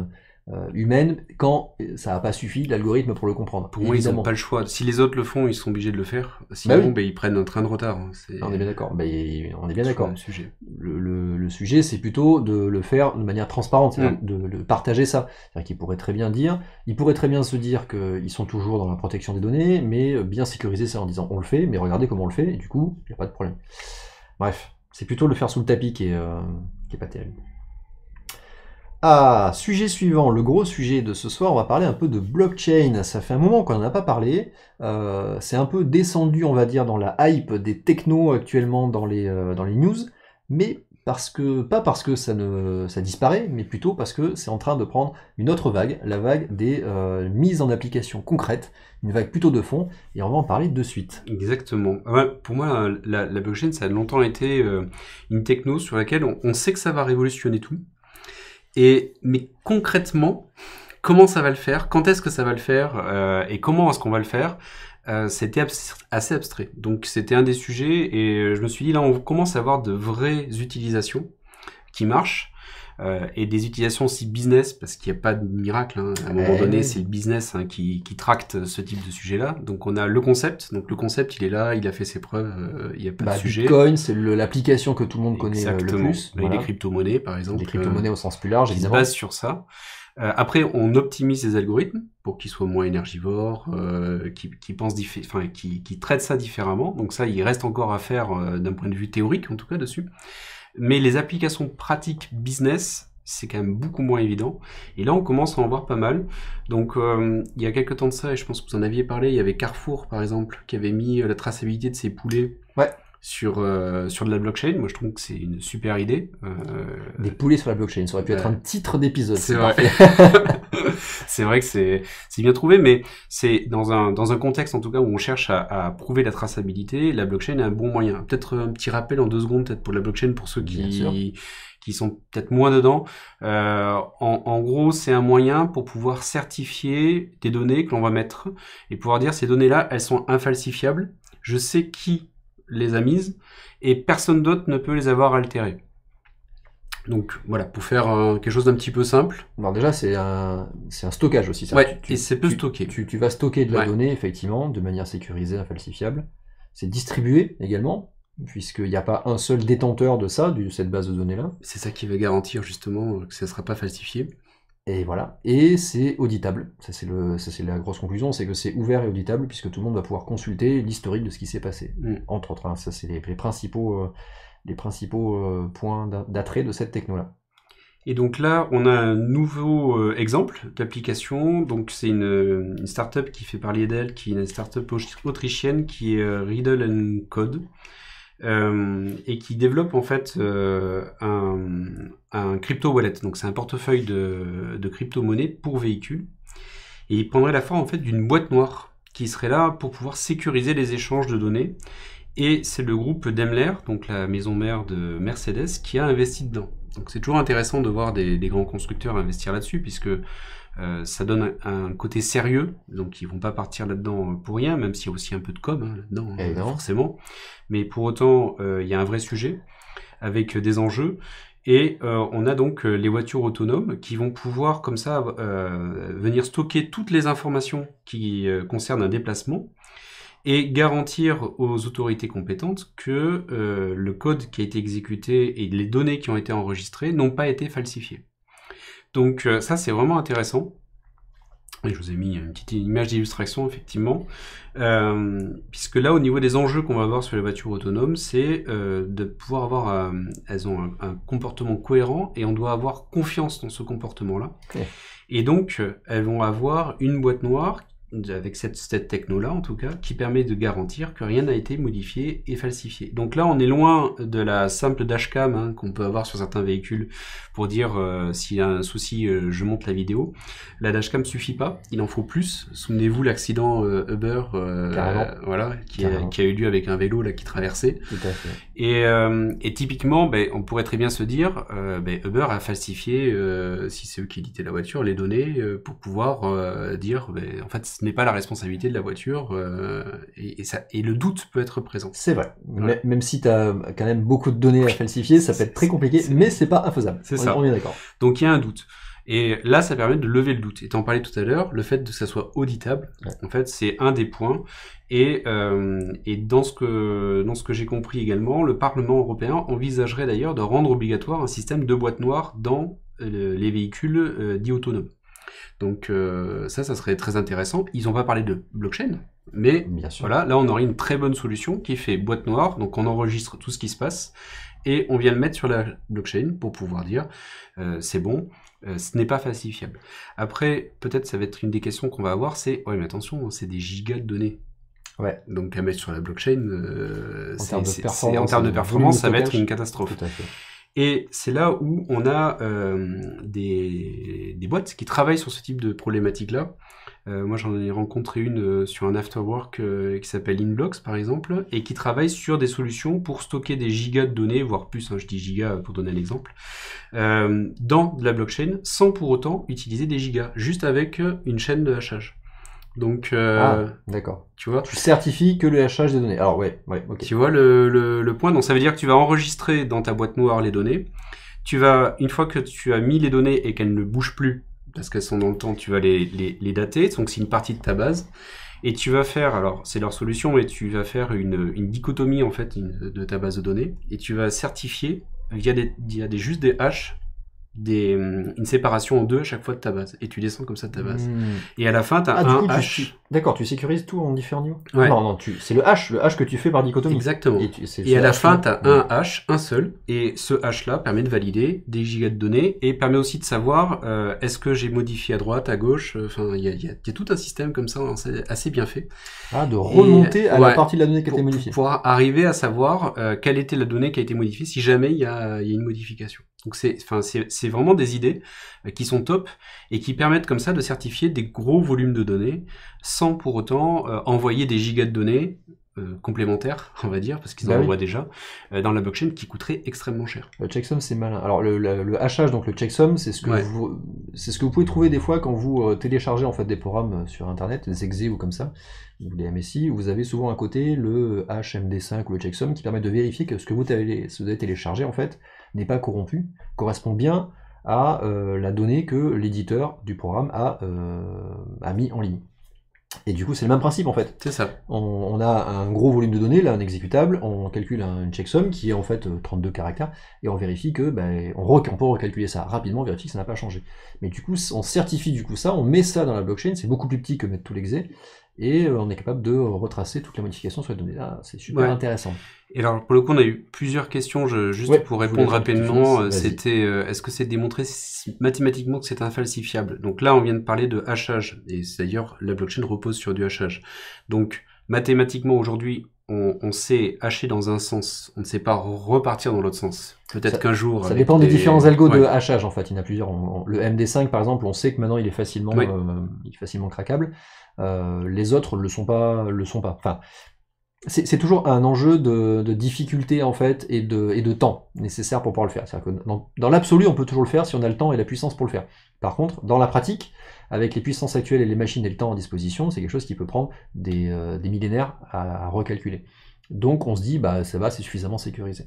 euh, humaine quand ça n'a pas suffi l'algorithme pour le comprendre. Pour moi, ils n'ont pas le choix. Si les autres le font, ils sont obligés de le faire. Sinon, bah bah, ils prennent un train de retard. Hein. Ah, on est bien d'accord. Bah, on est bien d'accord. Le sujet, le, sujet c'est plutôt de le faire de manière transparente, mm. de, de, partager ça. C'est-à-dire qu'ils pourraient très bien dire, ils pourraient très bien se dire qu'ils sont toujours dans la protection des données, mais euh, bien sécuriser ça en disant on le fait, mais regardez comment on le fait, et du coup, il n'y a pas de problème. Bref, c'est plutôt le faire sous le tapis qui est, euh, pas terrible. Ah, sujet suivant, le gros sujet de ce soir, on va parler un peu de blockchain. Ça fait un moment qu'on n'en a pas parlé. Euh, c'est un peu descendu, on va dire, dans la hype des technos actuellement dans les, euh, dans les news. Mais parce que, pas parce que ça, ne, ça disparaît, mais plutôt parce que c'est en train de prendre une autre vague, la vague des euh, mises en application concrètes, une vague plutôt de fond, et on va en parler de suite. Exactement. Ah pour moi, la, blockchain, ça a longtemps été une techno sur laquelle on sait que ça va révolutionner tout. Et, mais concrètement, comment ça va le faire Quand est-ce que ça va le faire euh, Et comment est-ce qu'on va le faire euh, c'était assez abstrait. Donc c'était un des sujets et je me suis dit là on commence à avoir de vraies utilisations qui marchent euh, et des utilisations aussi business, parce qu'il n'y a pas de miracle. Hein. À un moment donné, eh c'est le business hein, qui, qui, tracte ce type de sujet-là. Donc on a le concept. Donc le concept, il est là, il a fait ses preuves, euh, il n'y a pas de bah, sujet. Bitcoin, c'est l'application que tout le monde connaît euh, le plus. Bah, les crypto-monnaies, par exemple. Les crypto-monnaies au sens plus large, évidemment. base sur ça. après, on optimise les algorithmes pour qu'ils soient moins énergivores, qui, qui, pensent enfin, qui, qui traitent ça différemment. Donc ça, il reste encore à faire d'un point de vue théorique, en tout cas, dessus. Mais les applications pratiques business, c'est quand même beaucoup moins évident. Et là, on commence à en voir pas mal. Donc, euh, il y a quelques temps de ça, et je pense que vous en aviez parlé, il y avait Carrefour, par exemple, qui avait mis euh, la traçabilité de ses poulets ouais sur, euh, sur de la blockchain. Moi, je trouve que c'est une super idée. Euh, Des poulets sur la blockchain, ça aurait pu être un titre d'épisode. C'est vrai. c'est vrai que c'est bien trouvé, mais c'est dans un, dans un contexte, en tout cas, où on cherche à, à prouver la traçabilité, la blockchain est un bon moyen. Peut-être un petit rappel en deux secondes, peut-être pour la blockchain, pour ceux qui qui sont peut-être moins dedans. Euh, en, en, gros, c'est un moyen pour pouvoir certifier des données que l'on va mettre et pouvoir dire ces données-là, elles sont infalsifiables. Je sais qui les a mises et personne d'autre ne peut les avoir altérées. Donc voilà, pour faire euh, quelque chose d'un petit peu simple. Alors déjà, c'est un, un stockage aussi. Ça. Ouais, et c'est peu stocké. Tu, vas stocker de la donnée, effectivement, de manière sécurisée, infalsifiable. C'est distribué également, puisqu'il n'y a pas un seul détenteur de ça, de cette base de données-là. C'est ça qui va garantir justement euh, que ça ne sera pas falsifié. Et voilà. Et c'est auditable. Ça, c'est la grosse conclusion, c'est que c'est ouvert et auditable, puisque tout le monde va pouvoir consulter l'historique de ce qui s'est passé. Mm. Entre autres, hein. ça, c'est les, principaux, euh, euh, points d'attrait de cette techno-là. Et donc là, on a un nouveau euh, exemple d'application. Donc c'est une, une, startup qui fait parler d'elle, qui est une startup autrichienne qui est Riddle and Code. Euh, et qui développe en fait euh, un, crypto wallet. Donc c'est un portefeuille de, crypto monnaie pour véhicules. Et il prendrait la forme en fait d'une boîte noire qui serait là pour pouvoir sécuriser les échanges de données. Et c'est le groupe Daimler, donc la maison mère de Mercedes, qui a investi dedans. Donc c'est toujours intéressant de voir des, des grands constructeurs investir là-dessus, puisque euh, ça donne un, côté sérieux, donc ils vont pas partir là-dedans euh, pour rien, même s'il y a aussi un peu de com hein, là-dedans, hein, forcément. Mais pour autant, euh, il y a un vrai sujet avec des enjeux. Et on a donc les voitures autonomes qui vont pouvoir comme ça venir stocker toutes les informations qui concernent un déplacement et garantir aux autorités compétentes que le code qui a été exécuté et les données qui ont été enregistrées n'ont pas été falsifiées. Donc euh, ça, c'est vraiment intéressant. Et je vous ai mis une petite image d'illustration, effectivement. Euh, puisque là, au niveau des enjeux qu'on va avoir sur les voitures autonomes, c'est euh, de pouvoir avoir, elles ont un, comportement cohérent et on doit avoir confiance dans ce comportement-là. Et donc, elles vont avoir une boîte noire avec cette, cette techno-là en tout cas, qui permet de garantir que rien n'a été modifié et falsifié. Donc là, on est loin de la simple dashcam hein, qu'on peut avoir sur certains véhicules pour dire euh, s'il y a un souci, euh, je monte la vidéo. La dashcam suffit pas, il en faut plus. Souvenez-vous l'accident euh, Uber, voilà, qui a, qui a, eu lieu avec un vélo là qui traversait. Et, et, typiquement, ben, on pourrait très bien se dire, ben, Uber a falsifié, si c'est eux qui éditaient la voiture, les données pour pouvoir dire, ben, en fait ce n'est pas la responsabilité de la voiture euh, et, le doute peut être présent. C'est vrai. Même si tu as quand même beaucoup de données à falsifier, ça peut être très compliqué, mais c'est pas infaisable. C'est ça. d'accord. Donc il y a un doute. Et là, ça permet de lever le doute. Et en parlais tout à l'heure, le fait que ça soit auditable, en fait, c'est un des points. Et, euh, dans ce que, j'ai compris également, le Parlement européen envisagerait d'ailleurs de rendre obligatoire un système de boîte noire dans euh, les véhicules dits autonomes. Donc euh, ça, ça serait très intéressant. Ils n'ont pas parlé de blockchain, mais Bien là on aurait une très bonne solution qui fait boîte noire, donc on enregistre tout ce qui se passe et on vient le mettre sur la blockchain pour pouvoir dire euh, c'est bon, euh, ce n'est pas falsifiable. Après, peut-être ça va être une des questions qu'on va avoir, c'est ouais mais attention, c'est des gigas de données. Ouais. Donc à mettre sur la blockchain, c'est en, termes en termes de performance ça va être une catastrophe. Tout à fait. Et c'est là où on a euh, des, boîtes qui travaillent sur ce type de problématique-là. Euh, moi, j'en ai rencontré une euh, sur un afterwork qui s'appelle Inblocks, par exemple, et qui travaille sur des solutions pour stocker des gigas de données, voire plus, hein, je dis gigas pour donner un exemple, dans de la blockchain, sans pour autant utiliser des gigas, juste avec une chaîne de hachage. Donc, euh, ah, d'accord. Tu vois, tu certifies que le hachage des données. Alors ouais, ok. Tu vois le, le, le point. Donc ça veut dire que tu vas enregistrer dans ta boîte noire les données. Tu vas, une fois que tu as mis les données et qu'elles ne bougent plus, parce qu'elles sont dans le temps, tu vas les, les, les dater. Donc c'est une partie de ta base. Et tu vas faire, alors c'est leur solution, mais tu vas faire une, une dichotomie en fait de ta base de données. Et tu vas certifier via des, via des juste des H, des, hum, une séparation en deux à chaque fois de ta base. Et tu descends comme ça de ta base. Hmm. Et à la fin, ah, tu as un H. D'accord, tu sécurises tout en différents niveaux Non, non, c'est le H, le H que tu fais par dichotomie. Exactement. Et, à la fin, tu as un hmm. H, un seul. Et ce H-là permet de valider des gigas de données et permet aussi de savoir euh, est-ce que j'ai modifié à droite, à gauche. Euh, enfin, il y a, tout un système comme ça, hein, assez bien fait. Ah, de remonter à la partie de la donnée qui a été modifiée. Pour pouvoir arriver à savoir euh, quelle était la donnée qui a été modifiée si jamais il y y a une modification. Donc c'est, enfin, c'est, vraiment des idées euh, qui sont top et qui permettent comme ça de certifier des gros volumes de données sans pour autant euh, envoyer des gigas de données complémentaire, euh, complémentaires, on va dire, parce qu'ils en bah ont déjà, euh, dans la blockchain qui coûterait extrêmement cher. Le checksum, c'est malin. Alors le, le, hachage, donc le checksum, c'est ce que vous, ce que vous pouvez trouver des fois quand vous euh, téléchargez en fait des programmes sur internet, des exe ou comme ça, ou des MSI, vous avez souvent à côté le HMD5 ou le checksum qui permet de vérifier que ce que vous, avez téléchargé en fait n'est pas corrompu, correspond bien à la donnée que l'éditeur du programme a, a mis en ligne. Et du coup, c'est le même principe en fait. C'est ça. On, a un gros volume de données, là, un exécutable, on calcule un, une checksum qui est en fait 32 euh, caractères, et on vérifie que, ben, on, peut recalculer ça rapidement, on vérifie que ça n'a pas changé. Mais du coup, on certifie du coup ça, on met ça dans la blockchain, c'est beaucoup plus petit que mettre tout l'exé, et euh, on est capable de retracer toute la modification sur les données. Là, ah, c'est super intéressant. Et alors, pour le coup, on a eu plusieurs questions. juste pour répondre rapidement, euh, c'était euh, est-ce que c'est démontré mathématiquement que c'est infalsifiable Donc là, on vient de parler de hachage. Et d'ailleurs, la blockchain repose sur du hachage. Donc, mathématiquement, aujourd'hui, on, sait hacher dans un sens. On ne sait pas repartir dans l'autre sens. Peut-être qu'un jour. Ça dépend des, différents algos de hachage, en fait. Il y en a plusieurs. le MD5, par exemple, on sait que maintenant, il est facilement, euh, facilement craquable. les autres le sont pas, le sont pas. Enfin, c'est toujours un enjeu de, difficulté en fait et de, temps nécessaire pour pouvoir le faire. dans, l'absolu, on peut toujours le faire si on a le temps et la puissance pour le faire. Par contre, dans la pratique, avec les puissances actuelles et les machines et le temps à disposition, c'est quelque chose qui peut prendre des, euh, millénaires à, recalculer. Donc on se dit, bah ça va, c'est suffisamment sécurisé.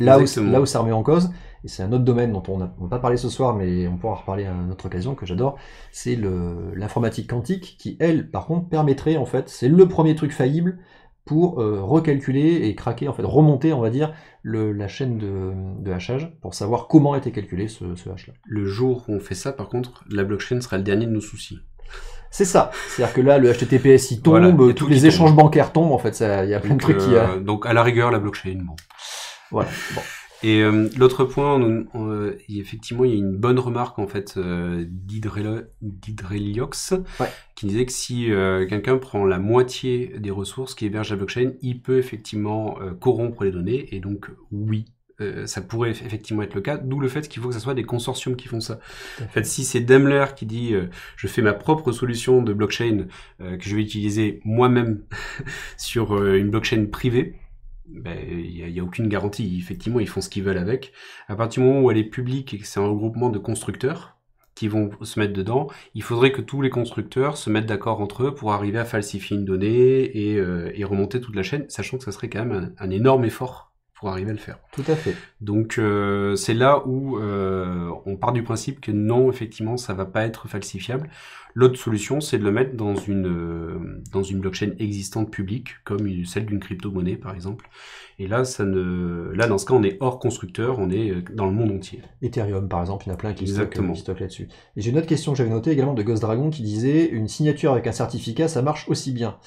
Là où, ça remet en cause, et c'est un autre domaine dont on n'a pas parlé ce soir, mais on pourra reparler à une autre occasion que j'adore, c'est l'informatique quantique qui, elle, par contre, permettrait, en fait, c'est le premier truc faillible pour euh, recalculer et craquer, en fait, remonter, on va dire, la chaîne de, hachage pour savoir comment était calculé ce, ce hash-là. Le jour où on fait ça, par contre, la blockchain sera le dernier de nos soucis. C'est ça. C'est-à-dire que là, le HTTPS, il tombe, tous les échanges bancaires tombent, en fait, il y a plein de trucs qui... Euh, donc, à la rigueur, la blockchain, bon. Voilà, bon. Et euh, l'autre point, euh, effectivement, il y a une bonne remarque en fait euh, d'Hydreliox qui disait que si euh, quelqu'un prend la moitié des ressources qui hébergent la blockchain, il peut effectivement corrompre les données. Et donc, oui, ça pourrait effectivement être le cas, d'où le fait qu'il faut que ce soit des consortiums qui font ça. En fait, si c'est Daimler qui dit je fais ma propre solution de blockchain que je vais utiliser moi-même sur une blockchain privée, ben, il n'y a, aucune garantie. Effectivement, ils font ce qu'ils veulent avec. À partir du moment où elle est publique et que c'est un regroupement de constructeurs qui vont se mettre dedans, il faudrait que tous les constructeurs se mettent d'accord entre eux pour arriver à falsifier une donnée et, euh, remonter toute la chaîne, sachant que ça serait quand même un énorme effort arriver à le faire. Tout à fait. Donc euh, c'est là où euh, on part du principe que non, effectivement, ça va pas être falsifiable. L'autre solution, c'est de le mettre dans une euh, dans une blockchain existante publique, comme celle d'une crypto-monnaie par exemple. Et là, ça ne, là dans ce cas, on est hors constructeur, on est dans le monde entier. Ethereum par exemple, il y en a plein qui stockent, là-dessus. Et j'ai une autre question que j'avais notée également de Ghost Dragon qui disait une signature avec un certificat, ça marche aussi bien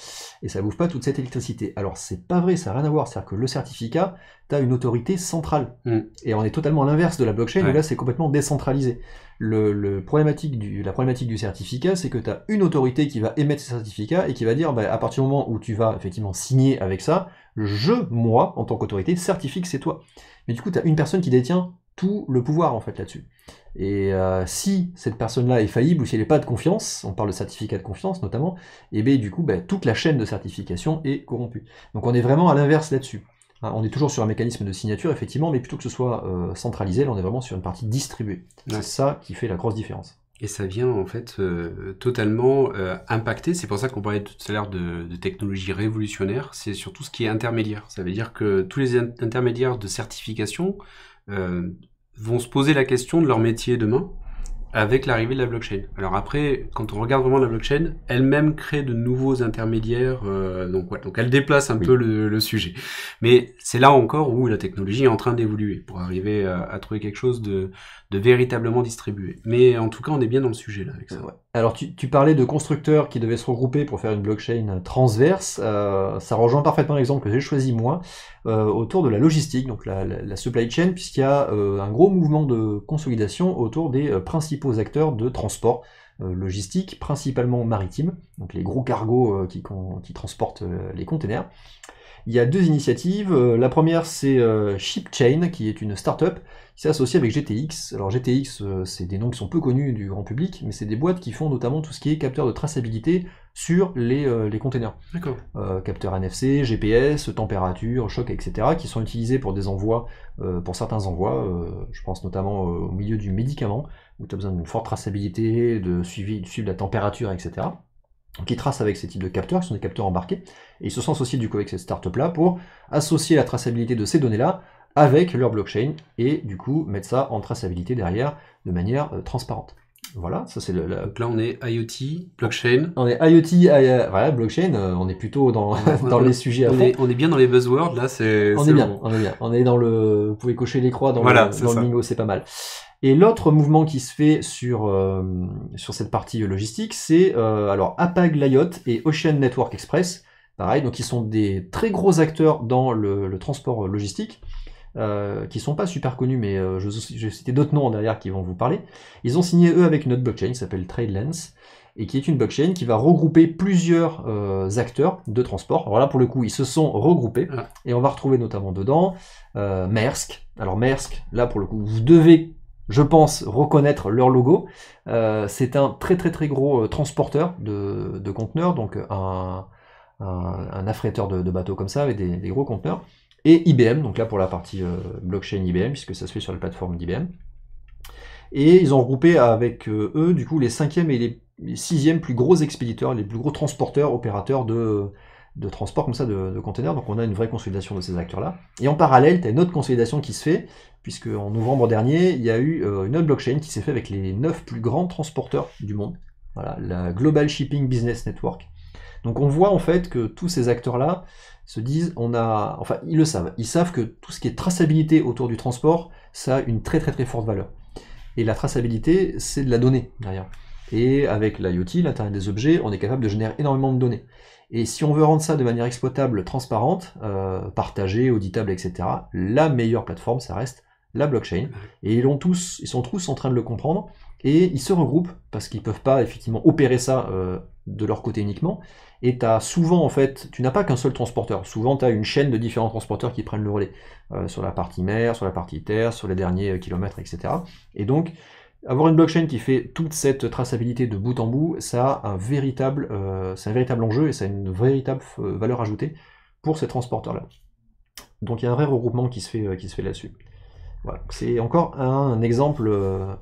et ça bouffe pas toute cette électricité. Alors c'est pas vrai, ça n'a rien à voir, c'est-à-dire que le certificat tu as une autorité centrale. Mm. Et on est totalement à l'inverse de la blockchain, où là, c'est complètement décentralisé. Le, problématique du, la problématique du certificat, c'est que tu as une autorité qui va émettre ce certificat et qui va dire, bah, à partir du moment où tu vas effectivement signer avec ça, je, moi, en tant qu'autorité, certifie que c'est toi. Mais du coup, tu as une personne qui détient tout le pouvoir en fait là-dessus. Et euh, si cette personne-là est faillible ou si elle n'est pas de confiance, on parle de certificat de confiance notamment, et eh bien du coup bah, toute la chaîne de certification est corrompue. Donc on est vraiment à l'inverse là-dessus. Hein, on est toujours sur un mécanisme de signature, effectivement, mais plutôt que ce soit euh, centralisé, là on est vraiment sur une partie distribuée. C'est ça qui fait la grosse différence. Et ça vient en fait euh, totalement euh, impacter. C'est pour ça qu'on parlait tout à l'heure de, technologie révolutionnaire. C'est surtout ce qui est intermédiaire. Ça veut dire que tous les intermédiaires de certification vont se poser la question de leur métier demain avec l'arrivée de la blockchain. Alors après, quand on regarde vraiment la blockchain, elle-même crée de nouveaux intermédiaires, euh, donc, donc elle déplace un peu le, sujet. Mais c'est là encore où la technologie est en train d'évoluer pour arriver à, trouver quelque chose de, véritablement distribué. Mais en tout cas, on est bien dans le sujet là avec ça. Euh, alors tu, parlais de constructeurs qui devaient se regrouper pour faire une blockchain transverse. Euh, ça rejoint parfaitement l'exemple que j'ai choisi moi euh, autour de la logistique, donc la, supply chain, puisqu'il y a euh, un gros mouvement de consolidation autour des principaux acteurs de transport logistique, principalement maritime, donc les gros cargos qui, qui, transportent les containers il y a deux initiatives. Euh, la première, c'est euh, ShipChain, qui est une start-up qui s'est associée avec GTX. Alors GTX, euh, c'est des noms qui sont peu connus du grand public, mais c'est des boîtes qui font notamment tout ce qui est capteur de traçabilité sur les, les containers. D'accord. capteurs NFC, GPS, température, choc, etc., qui sont utilisés pour des envois, pour certains envois, je pense notamment au milieu du médicament, où tu as besoin d'une forte traçabilité, de suivi, de suivre la température, etc qui tracent avec ces types de capteurs, qui sont des capteurs embarqués. Et ils se sont associés du coup avec cette start-up là pour associer la traçabilité de ces données-là avec leur blockchain et du coup mettre ça en traçabilité derrière de manière euh, transparente. Voilà, ça c'est le, Donc là on est IoT, blockchain. On est IoT, euh, blockchain, euh, on est plutôt dans, dans les sujets à on Est, on est bien dans les buzzwords, là c'est... On est, bien, on est bien. On est dans le... Vous pouvez cocher les croix dans dans le bingo, c'est pas mal. Et l'autre mouvement qui se fait sur, euh, sur cette partie logistique, c'est euh, alors Apag et Ocean Network Express. Pareil, donc ils sont des très gros acteurs dans le, transport logistique, qui euh, qui sont pas super connus, mais je, vais citer d'autres noms derrière qui vont vous parler. Ils ont signé eux avec une autre blockchain qui s'appelle TradeLens, et qui est une blockchain qui va regrouper plusieurs acteurs de transport. Alors là, pour le coup, ils se sont regroupés, ah. et on va retrouver notamment dedans Maersk. Alors Maersk, là pour le coup, vous devez je pense, reconnaître leur logo. Euh, c'est un très très très gros euh, transporteur de, de conteneurs, donc euh, un, un, affréteur de, bateaux comme ça avec des, gros conteneurs. Et IBM, donc là pour la partie blockchain IBM, puisque ça se fait sur la plateforme d'IBM. Et ils ont regroupé avec eux, du coup, les cinquièmes et les sixièmes plus gros expéditeurs, les plus gros transporteurs, opérateurs de, de transport comme ça de, de containers. Donc on a une vraie consolidation de ces acteurs-là. Et en parallèle, tu as une autre consolidation qui se fait, puisque en novembre dernier, il y a eu euh, une autre blockchain qui s'est faite avec les neuf plus grands transporteurs du monde. Voilà, la Global Shipping Business Network. Donc on voit en fait que tous ces acteurs-là se disent, on a, enfin ils le savent, ils savent que tout ce qui est traçabilité autour du transport, ça a une très très très forte valeur. Et la traçabilité, c'est de la donnée derrière. Et avec l'IoT, l'Internet des objets, on est capable de générer énormément de données. Et si on veut rendre ça de manière exploitable, transparente, euh, partagée, auditable, etc., la meilleure plateforme, ça reste la blockchain. Et ils, ont tous, ils sont tous en train de le comprendre. Et ils se regroupent parce qu'ils ne peuvent pas effectivement opérer ça euh, de leur côté uniquement. Et tu as souvent, en fait, tu n'as pas qu'un seul transporteur. Souvent, tu as une chaîne de différents transporteurs qui prennent le relais euh, sur la partie mer, sur la partie terre, sur les derniers kilomètres, etc. Et donc, avoir une blockchain qui fait toute cette traçabilité de bout en bout, ça a un véritable, euh, un véritable enjeu et ça a une véritable euh, valeur ajoutée pour ces transporteurs-là. Donc il y a un vrai regroupement qui se fait, euh, qui fait là-dessus. C'est encore un exemple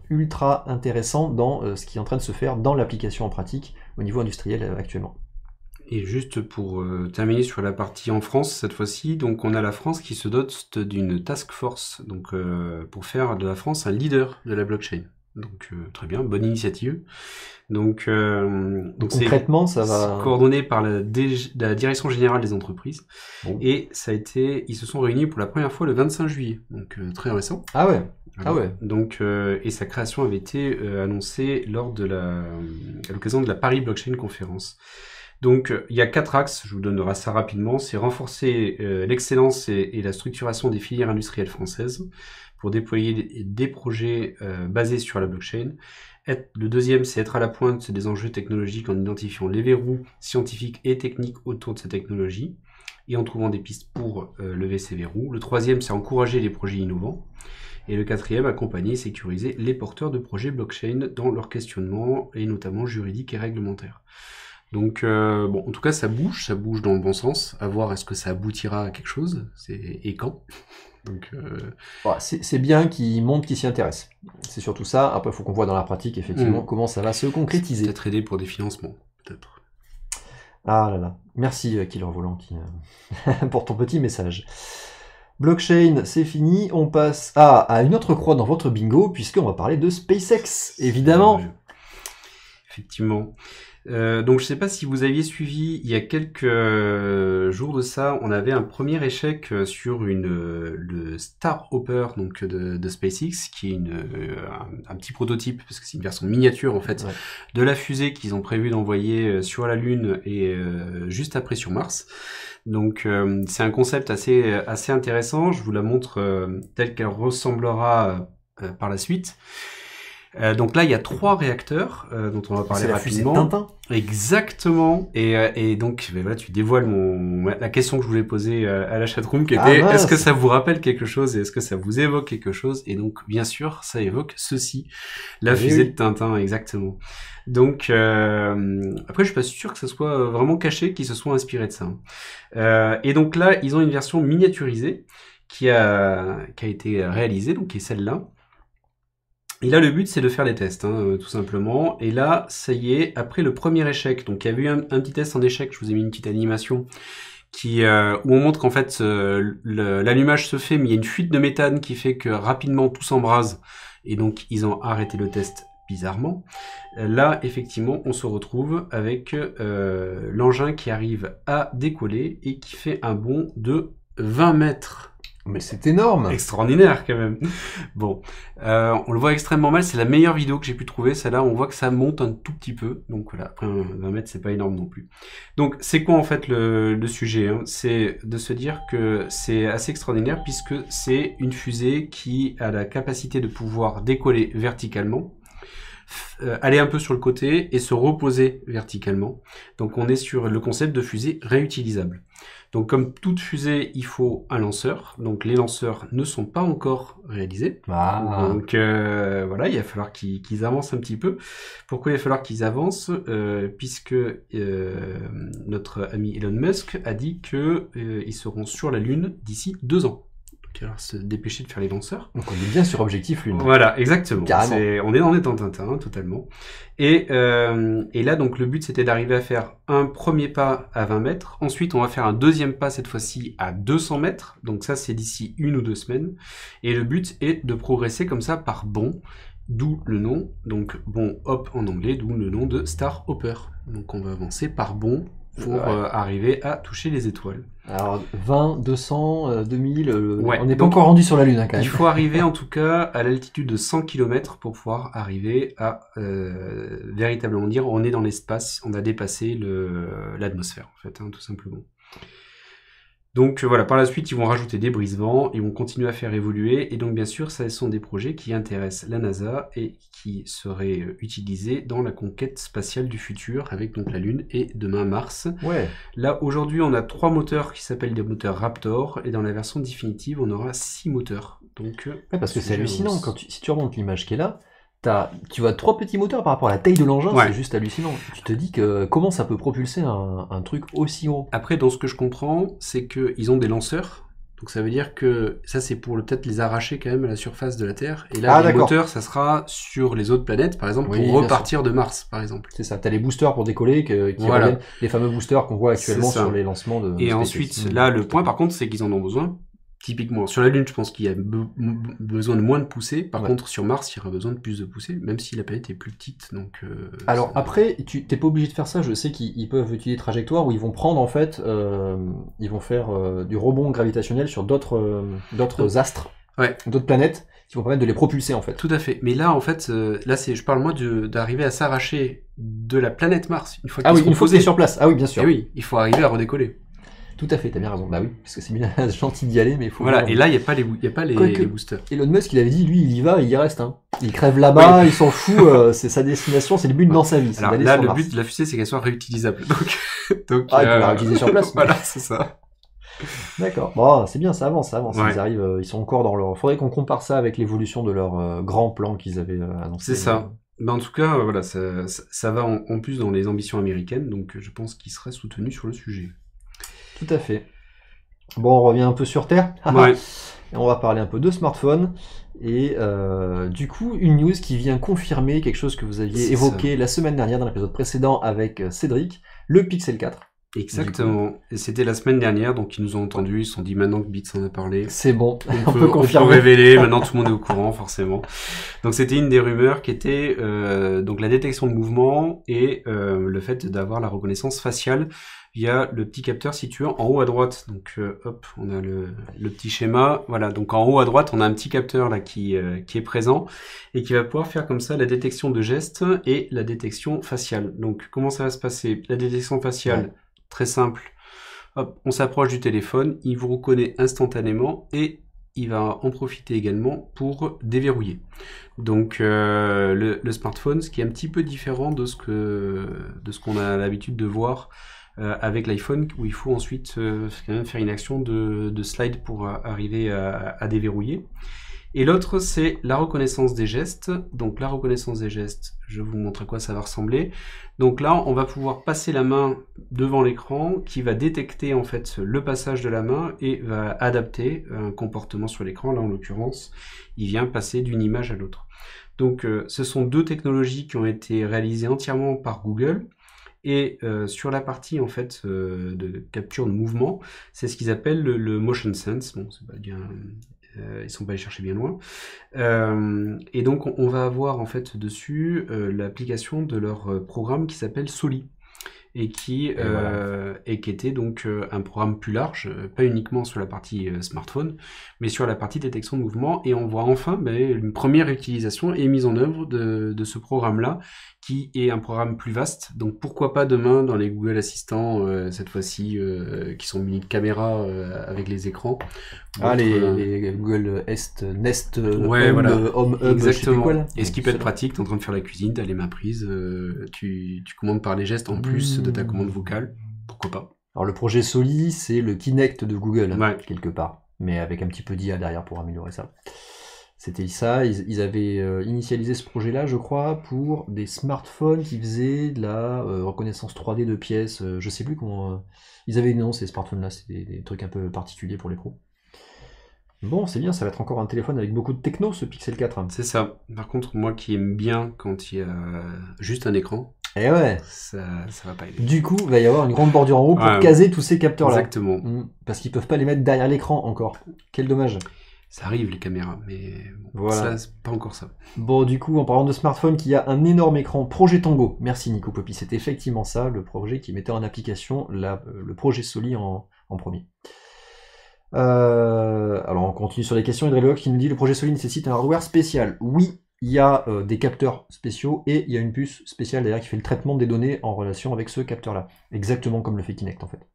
ultra intéressant dans ce qui est en train de se faire dans l'application en pratique au niveau industriel actuellement. Et juste pour terminer sur la partie en France cette fois-ci, donc on a la France qui se dote d'une task force donc pour faire de la France un leader de la blockchain. Donc euh, très bien, bonne initiative. Donc, euh, donc concrètement, ça va coordonné par la, direction générale des entreprises et ça a été, ils se sont réunis pour la première fois le 25 juillet, donc euh, très récent. Ah ouais. ah ouais. Donc et sa création avait été annoncée lors de à l'occasion de la Paris Blockchain Conference. Donc il y a quatre axes, je vous donnerai ça rapidement. C'est renforcer l'excellence et la structuration des filières industrielles françaises pour déployer des, projets euh, basés sur la blockchain. le deuxième, c'est être à la pointe des enjeux technologiques en identifiant les verrous scientifiques et techniques autour de ces technologies et en trouvant des pistes pour euh, lever ces verrous. Le troisième, c'est encourager les projets innovants. Et le quatrième, accompagner et sécuriser les porteurs de projets blockchain dans leurs questionnements, et notamment juridiques et réglementaires. Donc, euh, bon, en tout cas, ça bouge, ça bouge dans le bon sens. À voir est-ce que ça aboutira à quelque chose, et quand. Euh, c'est bien qu'il montrent qu'il s'y intéressent. C'est surtout ça. Après, il faut qu'on voit dans la pratique, effectivement, mm. comment ça va se concrétiser. Peut-être aider pour des financements, peut-être. Ah là là. Merci euh, Killer Volant euh, pour ton petit message. Blockchain, c'est fini. On passe à, à, une autre croix dans votre bingo, puisqu'on va parler de SpaceX, évidemment. Effectivement. Euh, donc je ne sais pas si vous aviez suivi, il y a quelques euh, jours de ça, on avait un premier échec euh, sur une, le Star Hopper donc de, SpaceX, qui est un, petit prototype, parce que c'est une version miniature en fait, de la fusée qu'ils ont prévu d'envoyer sur la Lune et juste après sur Mars. Donc c'est un concept assez, assez intéressant, je vous la montre telle qu'elle ressemblera par la suite. Euh, donc là, il y a trois réacteurs euh, dont on va parler rapidement. la de Tintin. Exactement. Et, euh, et donc, ben voilà, tu dévoiles mon, la question que je voulais poser euh, à la chatroom qui ah, était est-ce que ça vous rappelle quelque chose et est-ce que ça vous évoque quelque chose Et donc, bien sûr, ça évoque ceci la eh fusée de Tintin, exactement. Donc, après, je suis pas sûr que ce soit vraiment caché qu'ils se soient inspirés de ça. Hein. et donc là, ils ont une version miniaturisée qui a, qui a été réalisée, donc qui est celle-là. Et là, le but, c'est de faire les tests, hein, euh, tout simplement. Et là, ça y est, après le premier échec, donc il y a eu un, petit test en échec, je vous ai mis une petite animation qui, euh, où on montre qu'en fait, euh, l'allumage se fait, mais il y a une fuite de méthane qui fait que rapidement, tout s'embrase. Et donc, ils ont arrêté le test bizarrement. Là, effectivement, on se retrouve avec l'engin qui arrive à décoller et qui fait un bond de 20 mètres. Mais c'est énorme Extraordinaire quand même. Bon, euh, on le voit extrêmement mal, c'est la meilleure vidéo que j'ai pu trouver, celle-là, on voit que ça monte un tout petit peu, donc voilà, après 20 mètres, c'est pas énorme non plus. Donc c'est quoi en fait le, sujet hein C'est de se dire que c'est assez extraordinaire puisque c'est une fusée qui a la capacité de pouvoir décoller verticalement, euh, aller un peu sur le côté et se reposer verticalement. Donc on est sur le concept de fusée réutilisable. Donc comme toute fusée, il faut un lanceur. Donc les lanceurs ne sont pas encore réalisés. Ah. Donc euh, voilà, il va falloir qu'ils avancent un petit peu. Pourquoi il va falloir qu'ils avancent euh, Puisque euh, notre ami Elon Musk a dit qu'ils seront sur la Lune d'ici deux ans se dépêcher de faire les danseurs Donc on est bien sur Objectif Lune. Voilà, exactement. on est dans les temps hein, totalement. Euh, et, là, donc le but, c'était d'arriver à faire un premier pas à 20 mètres. Ensuite, on va faire un deuxième pas, cette fois-ci, à 200 mètres. Donc ça, c'est d'ici une ou deux semaines. Et le but est de progresser comme ça par bon, d'où le nom, donc bon hop en anglais, d'où le nom de Star Hopper. Donc on va avancer par bon pour euh, arriver à toucher les étoiles. Alors 20, 200, 2000, ouais. on n'est pas encore rendu sur la Lune hein, Il faut arriver en tout cas à l'altitude de 100 km pour pouvoir arriver à euh, véritablement dire on est dans l'espace, on a dépassé l'atmosphère en fait, hein, tout simplement. Donc euh, voilà, par la suite, ils vont rajouter des brise-vents, ils vont continuer à faire évoluer, et donc bien sûr, ça ce sont des projets qui intéressent la NASA et qui seraient euh, utilisés dans la conquête spatiale du futur, avec donc la Lune et demain Mars. Ouais. Là, aujourd'hui, on a trois moteurs qui s'appellent des moteurs Raptor, et dans la version définitive, on aura six moteurs. Donc, euh, ouais, parce que c'est hallucinant, quand si tu remontes l'image qui est là, tu vois trois petits moteurs par rapport à la taille de l'engin, c'est juste hallucinant. Tu te dis que comment ça peut propulser un, truc aussi haut Après, dans ce que je comprends, c'est qu'ils ont des lanceurs. Donc ça veut dire que ça, c'est pour peut-être les arracher quand même à la surface de la Terre. Et là, ah, les ça sera sur les autres planètes, par exemple, pour repartir de Mars, par exemple. C'est ça. Tu as les boosters pour décoller, les fameux boosters qu'on voit actuellement sur les lancements de. Et ensuite, là, le point, par contre, c'est qu'ils en ont besoin Typiquement, sur la Lune, je pense qu'il y a besoin de moins de poussée. Par contre, sur Mars, il y aura besoin de plus de poussée, même si la planète est plus petite. Donc, euh, Alors après, tu t'es pas obligé de faire ça. Je sais qu'ils peuvent utiliser des trajectoires où ils vont prendre en fait, euh, ils vont faire euh, du rebond gravitationnel sur d'autres d'autres astres, d'autres planètes, qui vont permettre de les propulser en fait. Tout à fait. Mais là, en fait, là, c'est, je parle moi d'arriver à s'arracher de la planète Mars ah il faut Ah oui, une sur place. Ah oui, bien sûr. Et eh oui, il faut arriver à redécoller. Tout à fait, t'as bien raison. Bah oui, parce que c'est bien gentil d'y aller, mais il faut. Voilà, et là, il n'y a pas les, y a pas les, boosters. Elon Musk, il avait dit, lui, il y va, il y reste. Hein. Il crève là-bas, il s'en fout, euh, c'est sa destination, c'est le but dans sa vie. là, le but de la fusée, c'est qu'elle soit réutilisable. Donc, ah, il euh, la réutiliser sur place. voilà, c'est ça. D'accord. Bon, ah, c'est bien, ça avance, ça avance. Ils arrivent, euh, ils sont encore dans leur. Faudrait qu'on compare ça avec l'évolution de leur grand plan qu'ils avaient annoncé. C'est ça. Mais ben, en tout cas, voilà, ça, va en, en, plus dans les ambitions américaines, donc je pense qu'il serait soutenu sur le sujet. Tout à fait. Bon, on revient un peu sur Terre. Ouais. on va parler un peu de smartphones Et euh, du coup, une news qui vient confirmer quelque chose que vous aviez évoqué la semaine dernière dans l'épisode précédent avec euh, Cédric, le Pixel 4. Exactement. c'était la semaine dernière, donc ils nous ont entendus, ils se sont dit maintenant que Beats en a parlé. C'est bon, on, peut, confirmer. On peut révéler, maintenant tout le monde est au courant, forcément. Donc c'était une des rumeurs qui était euh, donc la détection de mouvement et le fait d'avoir la reconnaissance faciale a le petit capteur situé en haut à droite. Donc euh, hop, on a le, petit schéma. Voilà, donc en haut à droite, on a un petit capteur là euh, qui, est présent et qui va pouvoir faire comme ça la détection de gestes et la détection faciale. Donc comment ça va se passer La détection faciale, très simple. Hop, on s'approche du téléphone, il vous reconnaît instantanément et il va en profiter également pour déverrouiller. Donc euh, le, smartphone, ce qui est un petit peu différent de ce que de ce qu'on a l'habitude de voir euh, avec l'iPhone où il faut ensuite euh, quand même faire une action de, slide pour euh, arriver à, déverrouiller. Et l'autre, c'est la reconnaissance des gestes. Donc la reconnaissance des gestes, je vous montre à quoi ça va ressembler. Donc là, on va pouvoir passer la main devant l'écran qui va détecter en fait le passage de la main et va adapter un comportement sur l'écran. Là, en l'occurrence, il vient passer d'une image à l'autre. Donc ce sont deux technologies qui ont été réalisées entièrement par Google. Et euh, sur la partie en fait euh, de capture de mouvement, c'est ce qu'ils appellent le, motion sense. Bon, c'est pas bien. Euh, ils sont pas allés chercher bien loin. et donc on, va avoir en fait dessus l'application de leur programme qui s'appelle Soli et qui qui était donc un programme plus large, pas uniquement sur la partie smartphone, mais sur la partie détection de mouvement. Et on voit enfin ben, une première utilisation et mise en œuvre de, de ce programme-là qui est un programme plus vaste. Donc pourquoi pas demain dans les Google Assistants, euh, cette fois-ci, euh, qui sont munis de caméras euh, avec les écrans. Ah, les, Google Est, Nest, Home, Hub, Exactement. Quoi, Et ce qui peut être pratique, t'es en train de faire la cuisine, t'as les mains prises, tu, commandes par les gestes en plus de ta commande hmm. vocale. Pourquoi pas Alors le projet Soli, c'est le Kinect de Google, quelque part, mais avec un petit peu d'IA derrière pour améliorer ça. C'était ça, ils, avaient euh, initialisé ce projet-là, je crois, pour des smartphones qui faisaient de la euh, reconnaissance 3D de pièces, euh, je sais plus comment... ils avaient nommé ces smartphones-là, c'est des, trucs un peu particuliers pour les pros. Bon, c'est bien, ça va être encore un téléphone avec beaucoup de techno, ce Pixel 4. C'est ça. Par contre, moi qui aime bien quand il y a juste un écran, et eh ouais. Ça, ça, va pas aider. Du coup, il va y avoir une grande bordure en haut pour caser tous ces capteurs-là. Exactement. Mm. Parce qu'ils peuvent pas les mettre derrière l'écran encore. Quel dommage ça arrive les caméras, mais voilà. ça, c'est pas encore ça. Bon, du coup, en parlant de smartphone qui a un énorme écran, projet Tango. Merci Nico Popi. c'est effectivement ça le projet qui mettait en application euh, le projet Soli en, premier. Euh, alors on continue sur les questions. Hydrologue qui nous dit le projet Soli nécessite un hardware spécial. Oui, il y a euh, des capteurs spéciaux et il y a une puce spéciale d'ailleurs qui fait le traitement des données en relation avec ce capteur-là. Exactement comme le fait Kinect en fait.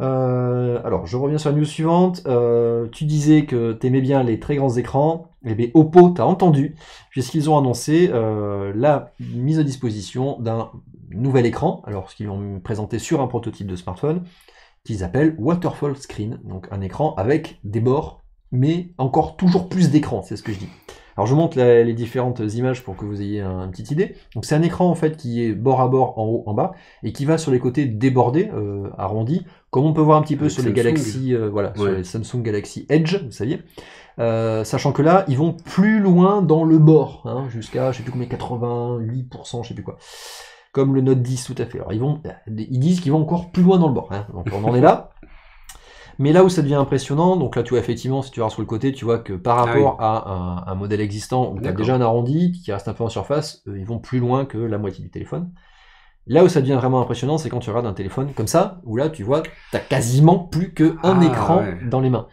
Euh, alors, je reviens sur la news suivante. Euh, tu disais que t'aimais bien les très grands écrans. Eh bien, Oppo, t'as entendu, puisqu'ils ont annoncé euh, la mise à disposition d'un nouvel écran, alors ce qu'ils ont présenté sur un prototype de smartphone, qu'ils appellent Waterfall Screen, donc un écran avec des bords, mais encore toujours plus d'écrans. c'est ce que je dis. Alors je montre les différentes images pour que vous ayez une petite idée. Donc c'est un écran en fait qui est bord à bord, en haut, en bas, et qui va sur les côtés débordés, arrondis, comme on peut voir un petit peu sur les Galaxy, euh, voilà, Samsung Galaxy Edge, vous saviez. Euh, sachant que là, ils vont plus loin dans le bord, hein, jusqu'à je sais plus combien, 88%, je sais plus quoi. Comme le Note 10, tout à fait. Alors ils vont, ils disent qu'ils vont encore plus loin dans le bord. Hein. donc on en est là. Mais là où ça devient impressionnant, donc là tu vois effectivement, si tu vas sur le côté, tu vois que par ah rapport à un, modèle existant où tu as déjà un arrondi qui reste un peu en surface, euh, ils vont plus loin que la moitié du téléphone. Là où ça devient vraiment impressionnant, c'est quand tu regardes un téléphone comme ça, où là tu vois, tu as quasiment plus qu'un un ah, écran dans les mains.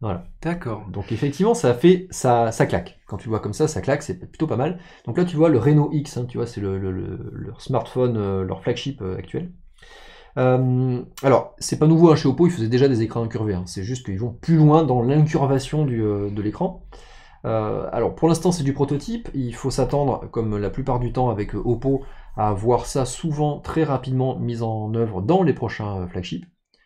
Voilà. D'accord. Donc effectivement, ça fait ça, ça claque. Quand tu vois comme ça, ça claque, c'est plutôt pas mal. Donc là, tu vois le Reno X, hein, tu vois, c'est leur smartphone, euh, leur flagship euh, actuel. Euh, alors, c'est pas nouveau hein, chez Oppo, ils faisaient déjà des écrans incurvés. Hein. c'est juste qu'ils vont plus loin dans l'incurvation de l'écran. alors pour l'instant, c'est du prototype. Il faut s'attendre, comme la plupart du temps avec Oppo, à voir ça souvent très rapidement mis en œuvre dans les prochains euh, flagships.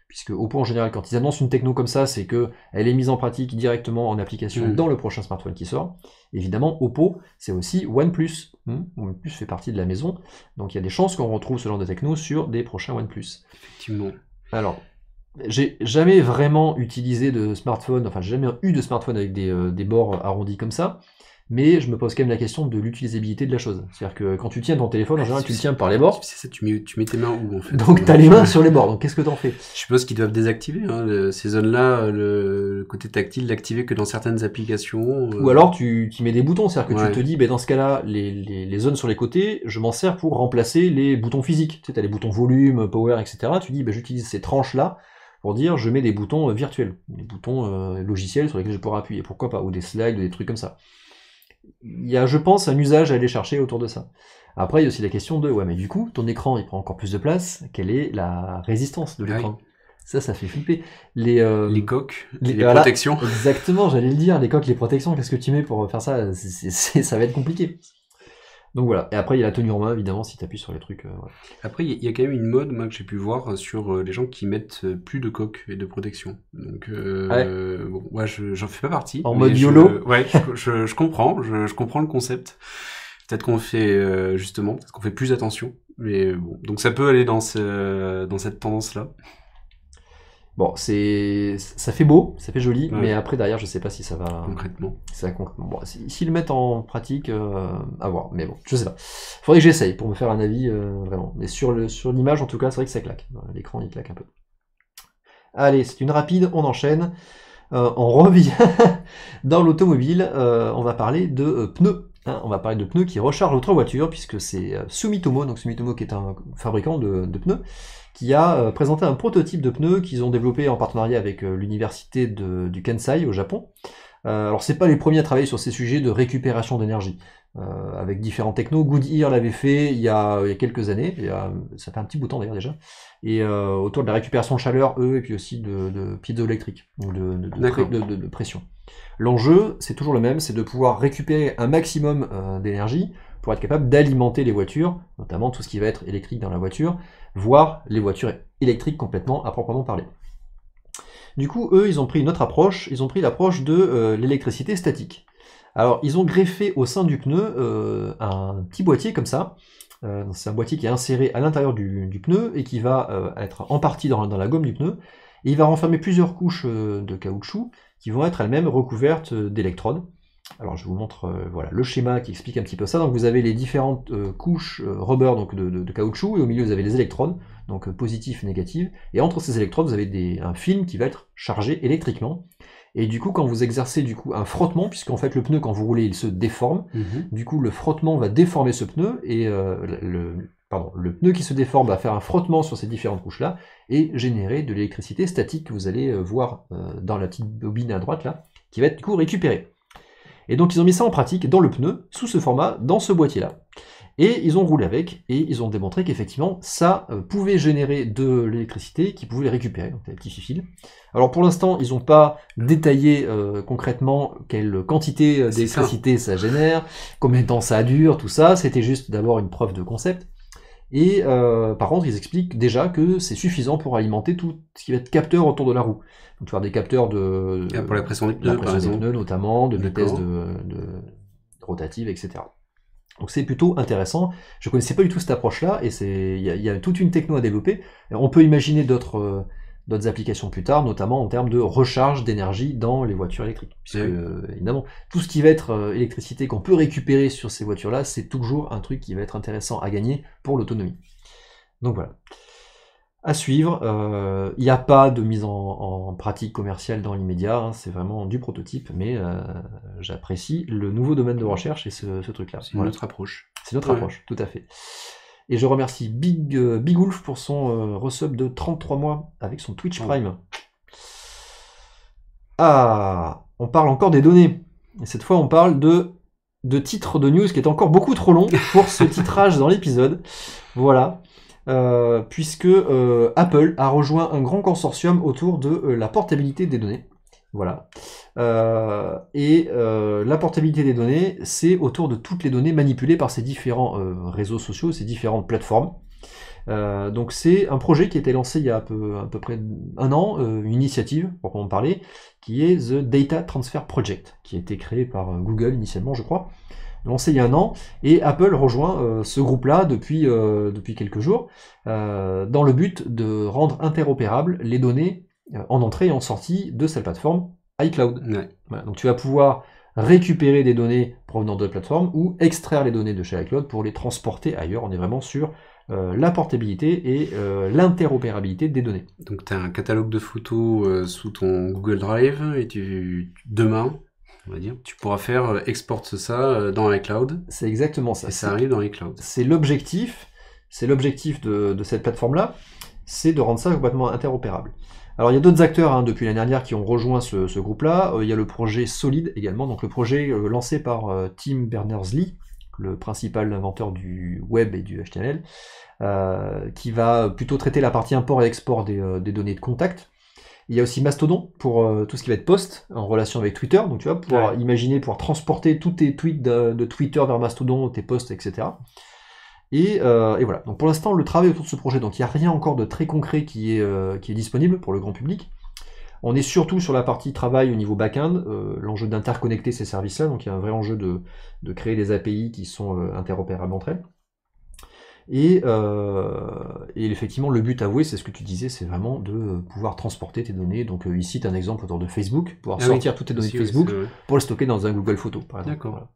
Puisque Oppo en général, quand ils annoncent une techno comme ça, c'est que elle est mise en pratique directement en application mm. dans le prochain smartphone qui sort. Évidemment, Oppo, c'est aussi OnePlus. Hein. OnePlus fait partie de la maison, donc il y a des chances qu'on retrouve ce genre de techno sur des prochains OnePlus. Effectivement. Alors, j'ai jamais vraiment utilisé de smartphone, enfin j'ai jamais eu de smartphone avec des, euh, des bords arrondis comme ça mais je me pose quand même la question de l'utilisabilité de la chose. C'est-à-dire que quand tu tiens ton téléphone, en bah, général, tu le tiens par les bords. C'est ça, tu mets, tes mains où en fait Donc tu as les mains sur les bords, donc qu'est-ce que t'en fais Je suppose qu'ils doivent désactiver hein, ces zones-là, le, côté tactile, l'activer que dans certaines applications. Euh. Ou alors tu, mets des boutons, c'est-à-dire que tu te dis, ben dans ce cas-là, les, zones sur les côtés, je m'en sers pour remplacer les boutons physiques. Tu as les boutons volume, power, etc. Tu dis, bah, j'utilise ces tranches-là pour dire je mets des boutons euh, virtuels, des boutons euh, logiciels sur lesquels je pourrais appuyer, pourquoi pas, ou des slides, ou des trucs comme ça il y a, je pense, un usage à aller chercher autour de ça. Après, il y a aussi la question de, ouais, mais du coup, ton écran, il prend encore plus de place. Quelle est la résistance de ah l'écran Ça, ça fait flipper. Les, euh, coques, les, protections. Exactement, j'allais le dire, les coques, les protections, qu'est-ce que tu mets pour faire ça Ça va être compliqué. Donc voilà. Et après, il y a la tenue en main, évidemment, si tu appuies sur les trucs. Euh, après, il y, a quand même une mode, moi, que j'ai pu voir euh, sur euh, les gens qui mettent plus de coques et de protection. Donc, ah bon, j'en fais pas partie. En mode YOLO Ouais, je, comprends, je, comprends le concept. Peut-être qu'on fait, justement, peut-être qu'on fait plus attention. Mais bon, donc ça peut aller dans, dans cette tendance-là. Bon, c'est ça fait beau, ça fait joli, mais après derrière, je sais pas si ça va concrètement. Ça concrètement. s'ils le mettent en pratique, euh, à voir. Mais bon, je sais pas. Faudrait que j'essaye pour me faire un avis euh, vraiment. Mais sur le sur l'image, en tout cas, c'est vrai que ça claque. Euh, l'écran, il claque un peu. Allez, c'est une rapide. On enchaîne. on revient dans l'automobile. on va parler de pneus. Hein. on va parler de pneus qui rechargent votre voiture puisque c'est Sumitomo, donc Sumitomo qui est un fabricant de pneus qui a euh, présenté un prototype de pneus qu'ils ont développé en partenariat avec euh, l'université du Kansai au Japon. Euh, alors c'est pas les premiers à travailler sur ces sujets de récupération d'énergie, euh, avec différents technos. Goodyear l'avait fait il y, a, quelques années, ça fait un petit bout de temps d'ailleurs déjà, et autour de la récupération de chaleur, eux, et puis aussi de, de piezoélectrique, de, de pression. L'enjeu, c'est toujours le même, c'est de pouvoir récupérer un maximum d'énergie pour être capable d'alimenter les voitures, notamment tout ce qui va être électrique dans la voiture, voire les voitures électriques complètement à proprement parler. Du coup, eux, ils ont pris une autre approche, ils ont pris l'approche de euh, l'électricité statique. Alors, ils ont greffé au sein du pneu euh, un petit boîtier comme ça. Euh, c'est un boîtier qui est inséré à l'intérieur du, pneu et qui va être en partie dans, la gomme du pneu. Et il va renfermer plusieurs couches de caoutchouc qui vont être elles-mêmes recouvertes d'électrodes alors je vous montre euh, voilà, le schéma qui explique un petit peu ça. Donc vous avez les différentes euh, couches euh, rubber donc de, caoutchouc et au milieu vous avez les électrons, donc positifs négatifs. Et entre ces électrons vous avez un film qui va être chargé électriquement. Et du coup quand vous exercez du coup un frottement, puisqu'en fait le pneu quand vous roulez il se déforme, mhm. du coup le frottement va déformer ce pneu et le, pneu qui se déforme va faire un frottement sur ces différentes couches là et générer de l'électricité statique que vous allez voir dans la petite bobine à droite là, qui va être du coup récupérée. Et donc ils ont mis ça en pratique dans le pneu, sous ce format, dans ce boîtier-là. Et ils ont roulé avec, et ils ont démontré qu'effectivement, ça euh, pouvait générer de l'électricité, qu'ils pouvaient les récupérer, donc des petit Alors pour l'instant, ils n'ont pas détaillé euh, concrètement quelle quantité euh, d'électricité ça. ça. génère, combien de temps ça dure, tout ça. C'était juste d'abord une preuve de concept. Et euh, par contre, ils expliquent déjà que c'est suffisant pour alimenter tout ce qui va être capteur autour de la roue. Donc tu vas des capteurs de, ah, pour la pression des pneus, notamment, de vitesse de, de, rotative, etc. Donc c'est plutôt intéressant. Je ne connaissais pas du tout cette approche-là, et il y, y, a toute une techno à développer. On peut imaginer d'autres euh, d'autres applications plus tard, notamment en termes de recharge d'énergie dans les voitures électriques. Euh, évidemment, tout ce qui va être euh, électricité qu'on peut récupérer sur ces voitures-là, c'est toujours un truc qui va être intéressant à gagner pour l'autonomie. Donc voilà. À suivre, euh, il n'y a pas de mise en, pratique commerciale dans l'immédiat, hein, c'est vraiment du prototype, mais j'apprécie le nouveau domaine de recherche et ce, truc-là. C'est notre approche. C'est notre approche, tout à fait. Et je remercie Big, euh, Wolf pour son euh, resub de 33 mois avec son Twitch Prime. Ah, on parle encore des données. Et cette fois, on parle de, de titres de news qui est encore beaucoup trop long pour ce titrage dans l'épisode. Voilà. Euh, puisque Apple a rejoint un grand consortium autour de la portabilité des données. Voilà. Euh, et euh, la portabilité des données, c'est autour de toutes les données manipulées par ces différents euh, réseaux sociaux, ces différentes plateformes. donc c'est un projet qui a été lancé il y a à peu, à peu près un an, une initiative pour en parler, qui est The Data Transfer Project, qui a été créé par Google initialement, je crois, lancé il y a un an, et Apple rejoint ce groupe-là depuis, depuis quelques jours, dans le but de rendre interopérables les données euh, en entrée et en sortie de cette plateforme iCloud. donc tu vas pouvoir récupérer des données provenant de plateformes ou extraire les données de chez iCloud pour les transporter ailleurs. On est vraiment sur euh, la portabilité et euh, l'interopérabilité des données. Donc tu as un catalogue de photos sous ton Google Drive et tu, demain, on va dire, tu pourras faire exporte ça dans iCloud. C'est exactement ça. Et ça arrive dans iCloud. C'est l'objectif, c'est l'objectif de, cette plateforme-là, c'est de rendre ça complètement interopérable. Alors il y a d'autres acteurs hein, depuis l'année dernière qui ont rejoint ce, groupe-là. Euh, il y a le projet Solid également, donc le projet euh, lancé par euh, Tim Berners-Lee, le principal inventeur du web et du HTML, qui va plutôt traiter la partie import et export des, données de contact. Il y a aussi Mastodon pour tout ce qui va être post en relation avec Twitter. Donc tu vas pouvoir imaginer pouvoir transporter tous tes tweets de, de Twitter vers Mastodon, tes posts, etc. Euh, et, voilà. Donc pour l'instant, le travail autour de ce projet, donc il n'y a rien encore de très concret qui est, euh, qui est disponible pour le grand public. On est surtout sur la partie travail au niveau back-end, euh, l'enjeu d'interconnecter ces services-là, donc il y a un vrai enjeu de, créer des API qui sont interopérables entre elles. Et, effectivement, le but avoué, c'est ce que tu disais, c'est vraiment de pouvoir transporter tes données. Donc ici, tu as un exemple autour de Facebook, pouvoir ah sortir toutes tes données de Facebook pour les stocker dans un Google Photo, par D'accord.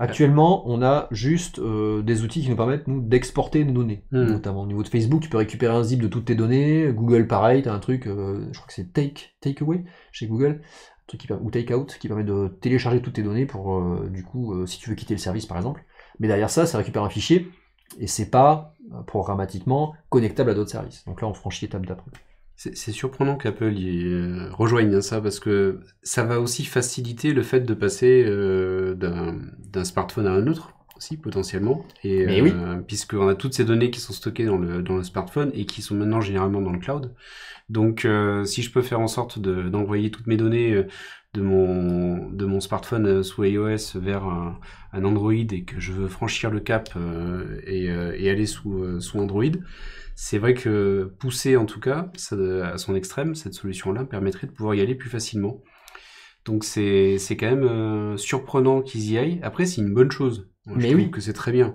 Actuellement, on a juste euh, des outils qui nous permettent d'exporter nos données. Hmm. Notamment au niveau de Facebook, tu peux récupérer un zip de toutes tes données. Google, pareil, tu as un truc, euh, je crois que c'est Take Takeaway chez Google, truc qui, ou Takeout qui permet de télécharger toutes tes données pour euh, du coup, si tu veux quitter le service par exemple. Mais derrière ça, ça récupère un fichier et c'est pas programmatiquement connectable à d'autres services. Donc là, on franchit étape d'après. C'est surprenant qu'Apple euh, rejoigne hein, ça parce que ça va aussi faciliter le fait de passer euh, d'un smartphone à un autre aussi potentiellement. Et, euh, puisque on puisqu'on a toutes ces données qui sont stockées dans le, dans le smartphone et qui sont maintenant généralement dans le cloud. Donc euh, si je peux faire en sorte d'envoyer toutes mes données euh, de mon, de mon smartphone euh, sous iOS vers un, Android et que je veux franchir le cap euh, euh, et, aller sous, sous Android, c'est vrai que pousser en tout cas à son extrême, cette solution-là permettrait de pouvoir y aller plus facilement. Donc c'est quand même surprenant qu'ils y aillent. Après, c'est une bonne chose. je que c'est très bien.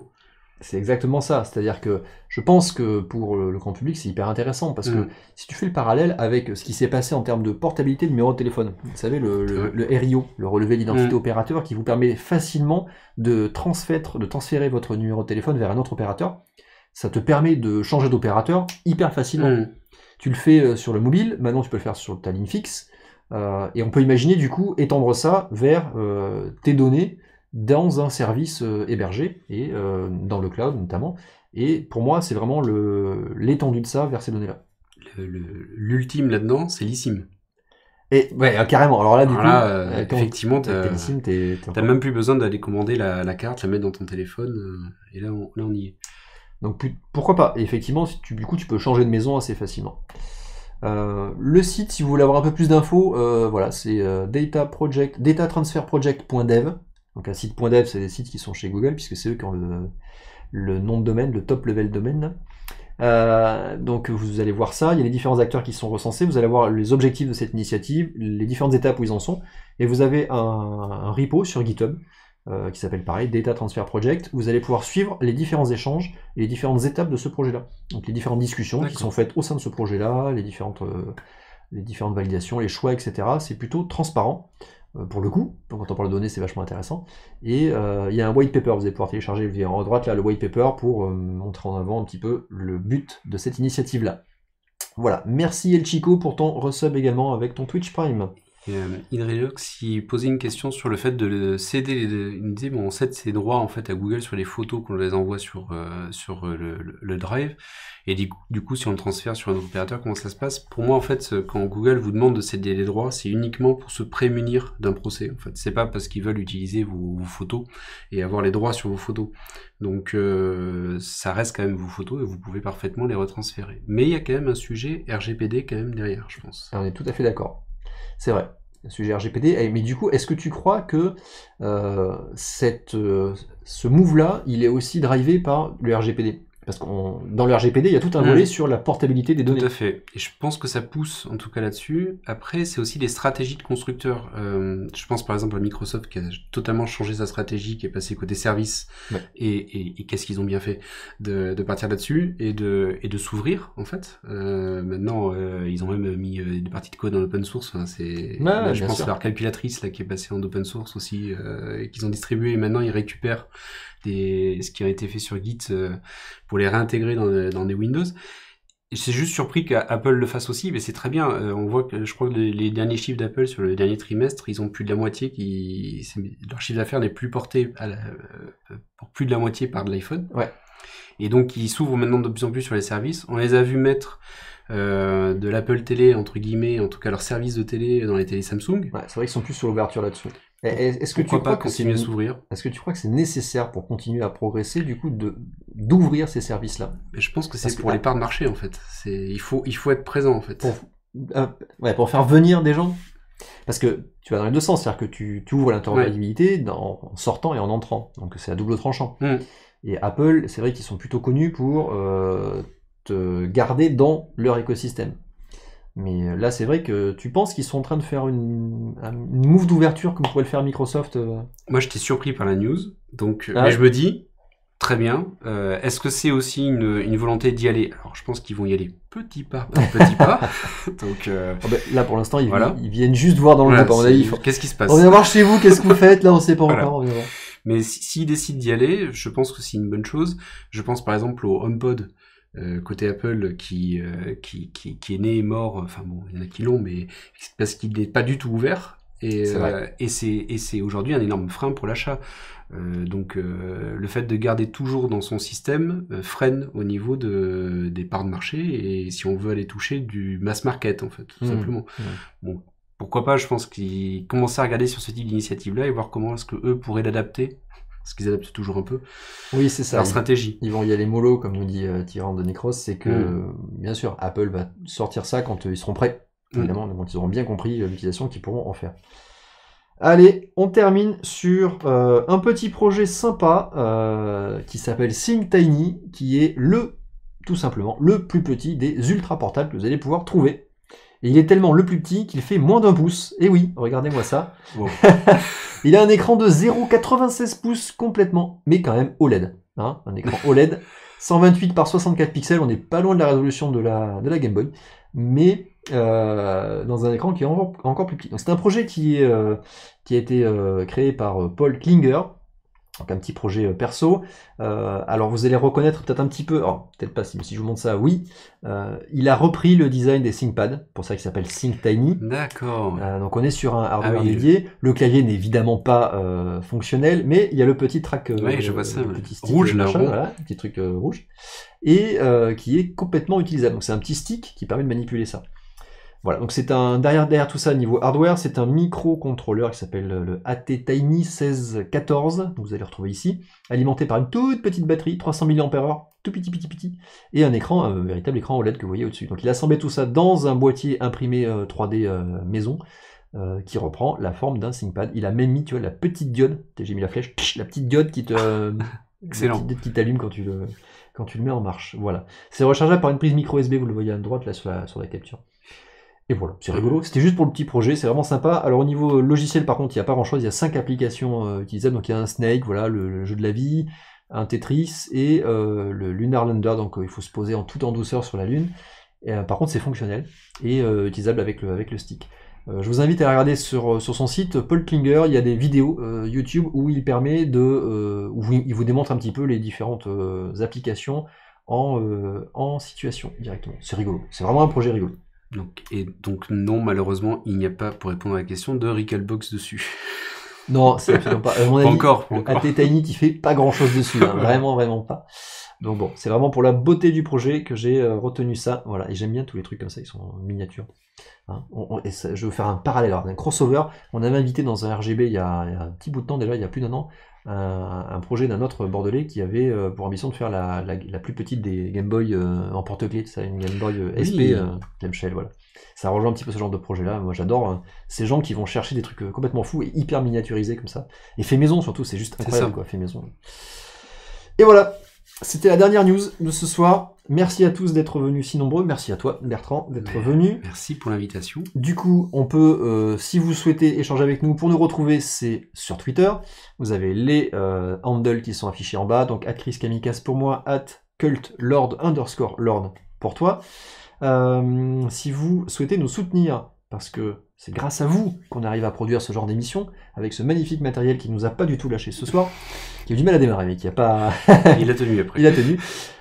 C'est exactement ça. C'est-à-dire que je pense que pour le grand public, c'est hyper intéressant parce que mm. si tu fais le parallèle avec ce qui s'est passé en termes de portabilité de numéro de téléphone, vous savez, le, le RIO, le relevé d'identité mm. opérateur, qui vous permet facilement de transférer, votre numéro de téléphone vers un autre opérateur, ça te permet de changer d'opérateur hyper facilement. Mm. Tu le fais euh, sur le mobile, maintenant tu peux le faire sur ta ligne fixe. Euh, et on peut imaginer du coup étendre ça vers euh, tes données dans un service euh, hébergé et euh, dans le cloud notamment. Et pour moi, c'est vraiment l'étendue de ça vers ces données-là. L'ultime là-dedans, c'est l'ISIM. Et ouais, euh, carrément. Alors là, du coup, même plus besoin d'aller commander la, carte, la mettre dans ton téléphone, et là, on, y est. Donc pourquoi pas Effectivement, du coup, tu peux changer de maison assez facilement. le site, si vous voulez avoir un peu plus d'infos, voilà, c'est datatransferproject.dev. Donc un site .dev, c'est des sites qui sont chez Google, puisque c'est eux qui ont le, nom de domaine, le top level domaine. Euh, donc vous allez voir ça, il y a les différents acteurs qui sont recensés, vous allez voir les objectifs de cette initiative, les différentes étapes où ils en sont, et vous avez un, repo sur GitHub euh, qui s'appelle pareil Data Transfer Project, vous allez pouvoir suivre les différents échanges et les différentes étapes de ce projet-là. Donc les différentes discussions qui sont faites au sein de ce projet-là, les euh, les différentes validations, les choix, etc. C'est plutôt transparent. Euh, pour le coup. quand on parle de données, c'est vachement intéressant. Et euh, il y a un white paper, vous allez pouvoir télécharger via en droite là, le white paper pour euh, montrer en avant un petit peu le but de cette initiative là. Voilà, merci El Chico pour ton resub également avec ton Twitch Prime. Euh, Idrelox, il posait une question sur le fait de céder il bon, on cède ses droits, en fait, à Google sur les photos qu'on les envoie sur, euh, sur euh, le, Drive. Et du coup, si on le transfère sur un autre opérateur, comment ça se passe? Pour moi, en fait, quand Google vous demande de céder les droits, c'est uniquement pour se prémunir d'un procès. En fait, c'est pas parce qu'ils veulent utiliser vos, photos et avoir les droits sur vos photos. Donc, euh, ça reste quand même vos photos et vous pouvez parfaitement les retransférer. Mais il y a quand même un sujet RGPD quand même derrière, je pense. Ah, on est tout à fait d'accord. C'est vrai, sujet RGPD. Mais du coup, est-ce que tu crois que euh, cette, euh, ce move-là, il est aussi drivé par le RGPD parce que dans le RGPD, il y a tout un mm. volet sur la portabilité des données. Tout à fait. Et je pense que ça pousse, en tout cas là-dessus. Après, c'est aussi des stratégies de constructeurs. Euh, je pense par exemple à Microsoft qui a totalement changé sa stratégie, qui est passée côté service. Et, qu'est-ce qu'ils ont bien fait de, partir là-dessus et de, et de s'ouvrir, en fait. Euh, maintenant, euh, ils ont même mis des parties de code en open source. c'est, je pense à leur calculatrice là, qui est passée en open source aussi, et qu'ils ont distribué. Et maintenant, ils récupèrent ce qui a été fait sur Git euh, pour les réintégrer dans, euh, des Windows. C'est juste surpris qu'Apple le fasse aussi, mais c'est très bien. Euh, on voit que je crois que les, derniers chiffres d'Apple sur le dernier trimestre, ils ont plus de la moitié qui leur chiffre d'affaires n'est plus porté pour plus de la moitié par de l'iPhone. Ouais. Et donc ils s'ouvrent maintenant de plus en plus sur les services. On les a vus mettre de l'Apple Télé entre guillemets, en tout cas leur service de télé dans les télé Samsung. c'est vrai qu'ils sont plus sur l'ouverture là-dessus. Est-ce que Pourquoi tu crois pas que continuer à s'ouvrir Est-ce que tu crois que c'est nécessaire pour continuer à progresser, du coup, de d'ouvrir ces services-là Je pense que c'est pour les parts de marché, en fait. Il faut, il faut être présent, en fait. Pour, euh, ouais, pour faire venir des gens Parce que tu vas dans les deux sens, c'est-à-dire que tu, ouvres l'interopérabilité en, sortant et en entrant. Donc c'est à double tranchant. Mmh. Et Apple, c'est vrai qu'ils sont plutôt connus pour euh, te garder dans leur écosystème. Mais euh, là, c'est vrai que tu penses qu'ils sont en train de faire une, une move d'ouverture comme pourrait le faire Microsoft euh Moi, j'étais surpris par la news. Donc, euh, ah mais je me dis, très bien. Est-ce que c'est aussi une, volonté d'y aller Alors, je pense qu'ils vont y aller petit pas par petit pas. Donc, ah bah, là, pour l'instant, ils, ils, viennent juste voir dans le voilà, Qu'est-ce qui se passe On vient voir chez vous, qu'est-ce que vous faites Là, on ne sait pas encore. mais s'ils si, décident d'y aller, je pense que c'est une bonne chose. Je pense par exemple au HomePod euh, côté Apple euh, qui, qui, qui, est né et mort, enfin bon, il y en a qui l'ont, mais parce qu'il n'est pas du tout ouvert. Et c'est euh, aujourd'hui un énorme frein pour l'achat. donc le fait de garder toujours dans son système freine au niveau de, des parts de marché et si on veut aller toucher du mass market en fait tout mmh. simplement. Mmh. Bon, pourquoi pas Je pense qu'ils commencent à regarder sur ce type d'initiative là et voir comment est-ce que pourraient l'adapter ce qu'ils adaptent toujours un peu. Oui, c'est ça. La stratégie. Ils vont y aller mollo, comme nous dit euh, Tyran de Necros, c'est que, mm. euh, bien sûr, Apple va sortir ça quand euh, ils seront prêts, mm. évidemment, quand ils auront bien compris euh, l'utilisation qu'ils pourront en faire. Allez, on termine sur un petit projet sympa qui s'appelle Tiny, qui est le, tout simplement, le plus petit des ultra portables que vous allez pouvoir trouver il est tellement le plus petit qu'il fait moins d'un pouce. Et oui, regardez-moi ça. il a un écran de 0,96 pouces complètement, mais quand même OLED. Hein. un écran OLED, 128 par 64 pixels, on n'est pas loin de la résolution de la, Game Boy, mais euh, dans un écran qui est encore, plus petit. c'est un projet qui, euh, a été euh, créé par Paul Klinger, donc un petit projet euh, perso. Euh, alors vous allez reconnaître peut-être un petit peu, oh, peut-être pas si, je vous montre ça, oui. Euh, il a repris le design des ThinkPad, pour ça qu'il s'appelle ThinkTiny. D'accord. donc on est sur un hardware ah dédié. Le, clavier n'est évidemment pas fonctionnel, mais il y a le petit track oui, je vois le petit petit truc rouge, et qui est complètement utilisable. Donc c'est un petit stick qui permet de manipuler ça. Voilà, donc c'est un derrière derrière tout ça niveau hardware, c'est un microcontrôleur qui s'appelle le AT Tiny 1614, vous allez le retrouver ici, alimenté par une toute petite batterie, 300 mAh, tout petit petit petit, et un écran, un véritable écran OLED que vous voyez au-dessus. Donc il a assemblé tout ça dans un boîtier imprimé 3D euh, euh, maison euh, qui reprend la forme d'un ThinkPad. Il a même mis, tu vois, la petite diode, j'ai mis la flèche, la petite diode qui te Excellent. qui t'allume quand tu le quand tu le mets en marche. Voilà. C'est rechargeable par une prise micro USB, vous le voyez à droite là sur la, sur la capture. Et voilà, c'est rigolo. C'était juste pour le petit projet, c'est vraiment sympa. Alors au niveau euh, logiciel, par contre, il n'y a pas grand-chose. Il y a cinq applications euh, utilisables. Donc il y a un Snake, voilà, le, jeu de la vie, un Tetris et euh, le Lunar Lander. Donc il faut se poser en toute en douceur sur la Lune. par contre, c'est fonctionnel et utilisable avec le, avec le stick. je vous invite à regarder sur, sur son site Paul Klinger. Il y a des vidéos YouTube où il permet de, où il vous démontre un petit peu les différentes applications en situation directement. C'est rigolo. C'est vraiment un projet rigolo et donc non, malheureusement, il n'y a pas, pour répondre à la question, de Recalbox dessus. Non, c'est pas. encore, fait pas grand chose dessus, hein. vraiment, vraiment pas. Donc bon, c'est vraiment pour la beauté du projet que j'ai euh, retenu ça. Voilà, et j'aime bien tous les trucs comme ça, ils sont en miniature. Hein. et je vais faire un parallèle, alors, un crossover. On avait invité dans un RGB il y, a, il y, a, un petit bout de temps déjà, il y a plus d'un an, un, projet d'un autre Bordelais qui avait euh, pour ambition de faire la, plus petite des Game Boy euh, en porte-clés, ça une Game Boy euh, SP, Game Shell, voilà. Ça rejoint un petit peu ce genre de projet-là. Moi, j'adore hein, ces gens qui vont chercher des trucs complètement fous et hyper miniaturisés comme ça. Et fait maison surtout, c'est juste incroyable, quoi, fait maison. Et voilà, c'était la dernière news de ce soir. Merci à tous d'être venus si nombreux. Merci à toi, Bertrand, d'être venu. Merci pour l'invitation. Du coup, on peut, euh, si vous souhaitez échanger avec nous, pour nous retrouver, c'est sur Twitter. Vous avez les euh, handles qui sont affichés en bas. Donc, at Chris pour moi, at cult lord underscore lord pour toi. Euh, si vous souhaitez nous soutenir, parce que c'est grâce à vous qu'on arrive à produire ce genre d'émission, avec ce magnifique matériel qui ne nous a pas du tout lâché ce soir, qui a eu du mal à démarrer, mais qui a pas... Il a tenu après. Il a tenu.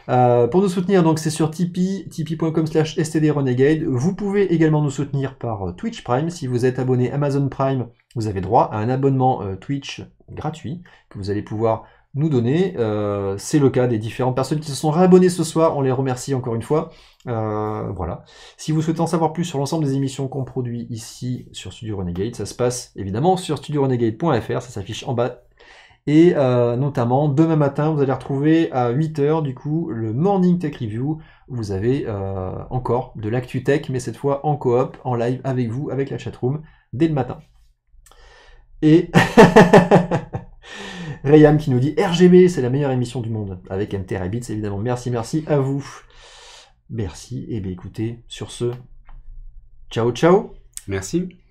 Euh, pour nous soutenir, donc c'est sur Tipeee, tipeee.com stdrenegade. Vous pouvez également nous soutenir par euh, Twitch Prime. Si vous êtes abonné Amazon Prime, vous avez droit à un abonnement euh, Twitch gratuit, que vous allez pouvoir nous donner. Euh, c'est le cas des différentes personnes qui se sont réabonnées ce soir. On les remercie encore une fois. Euh, voilà. Si vous souhaitez en savoir plus sur l'ensemble des émissions qu'on produit ici sur Studio Renegade, ça se passe évidemment sur studiorenegade.fr. Ça s'affiche en bas. Et euh, notamment, demain matin, vous allez retrouver à 8h, du coup, le Morning Tech Review. vous avez encore de l'actu tech, mais cette fois en coop, en live avec vous, avec la chat room dès le matin. Et... Rayam qui nous dit RGB, c'est la meilleure émission du monde. Avec MT c'est évidemment. Merci, merci à vous. Merci. Et bien écoutez, sur ce, ciao, ciao. Merci.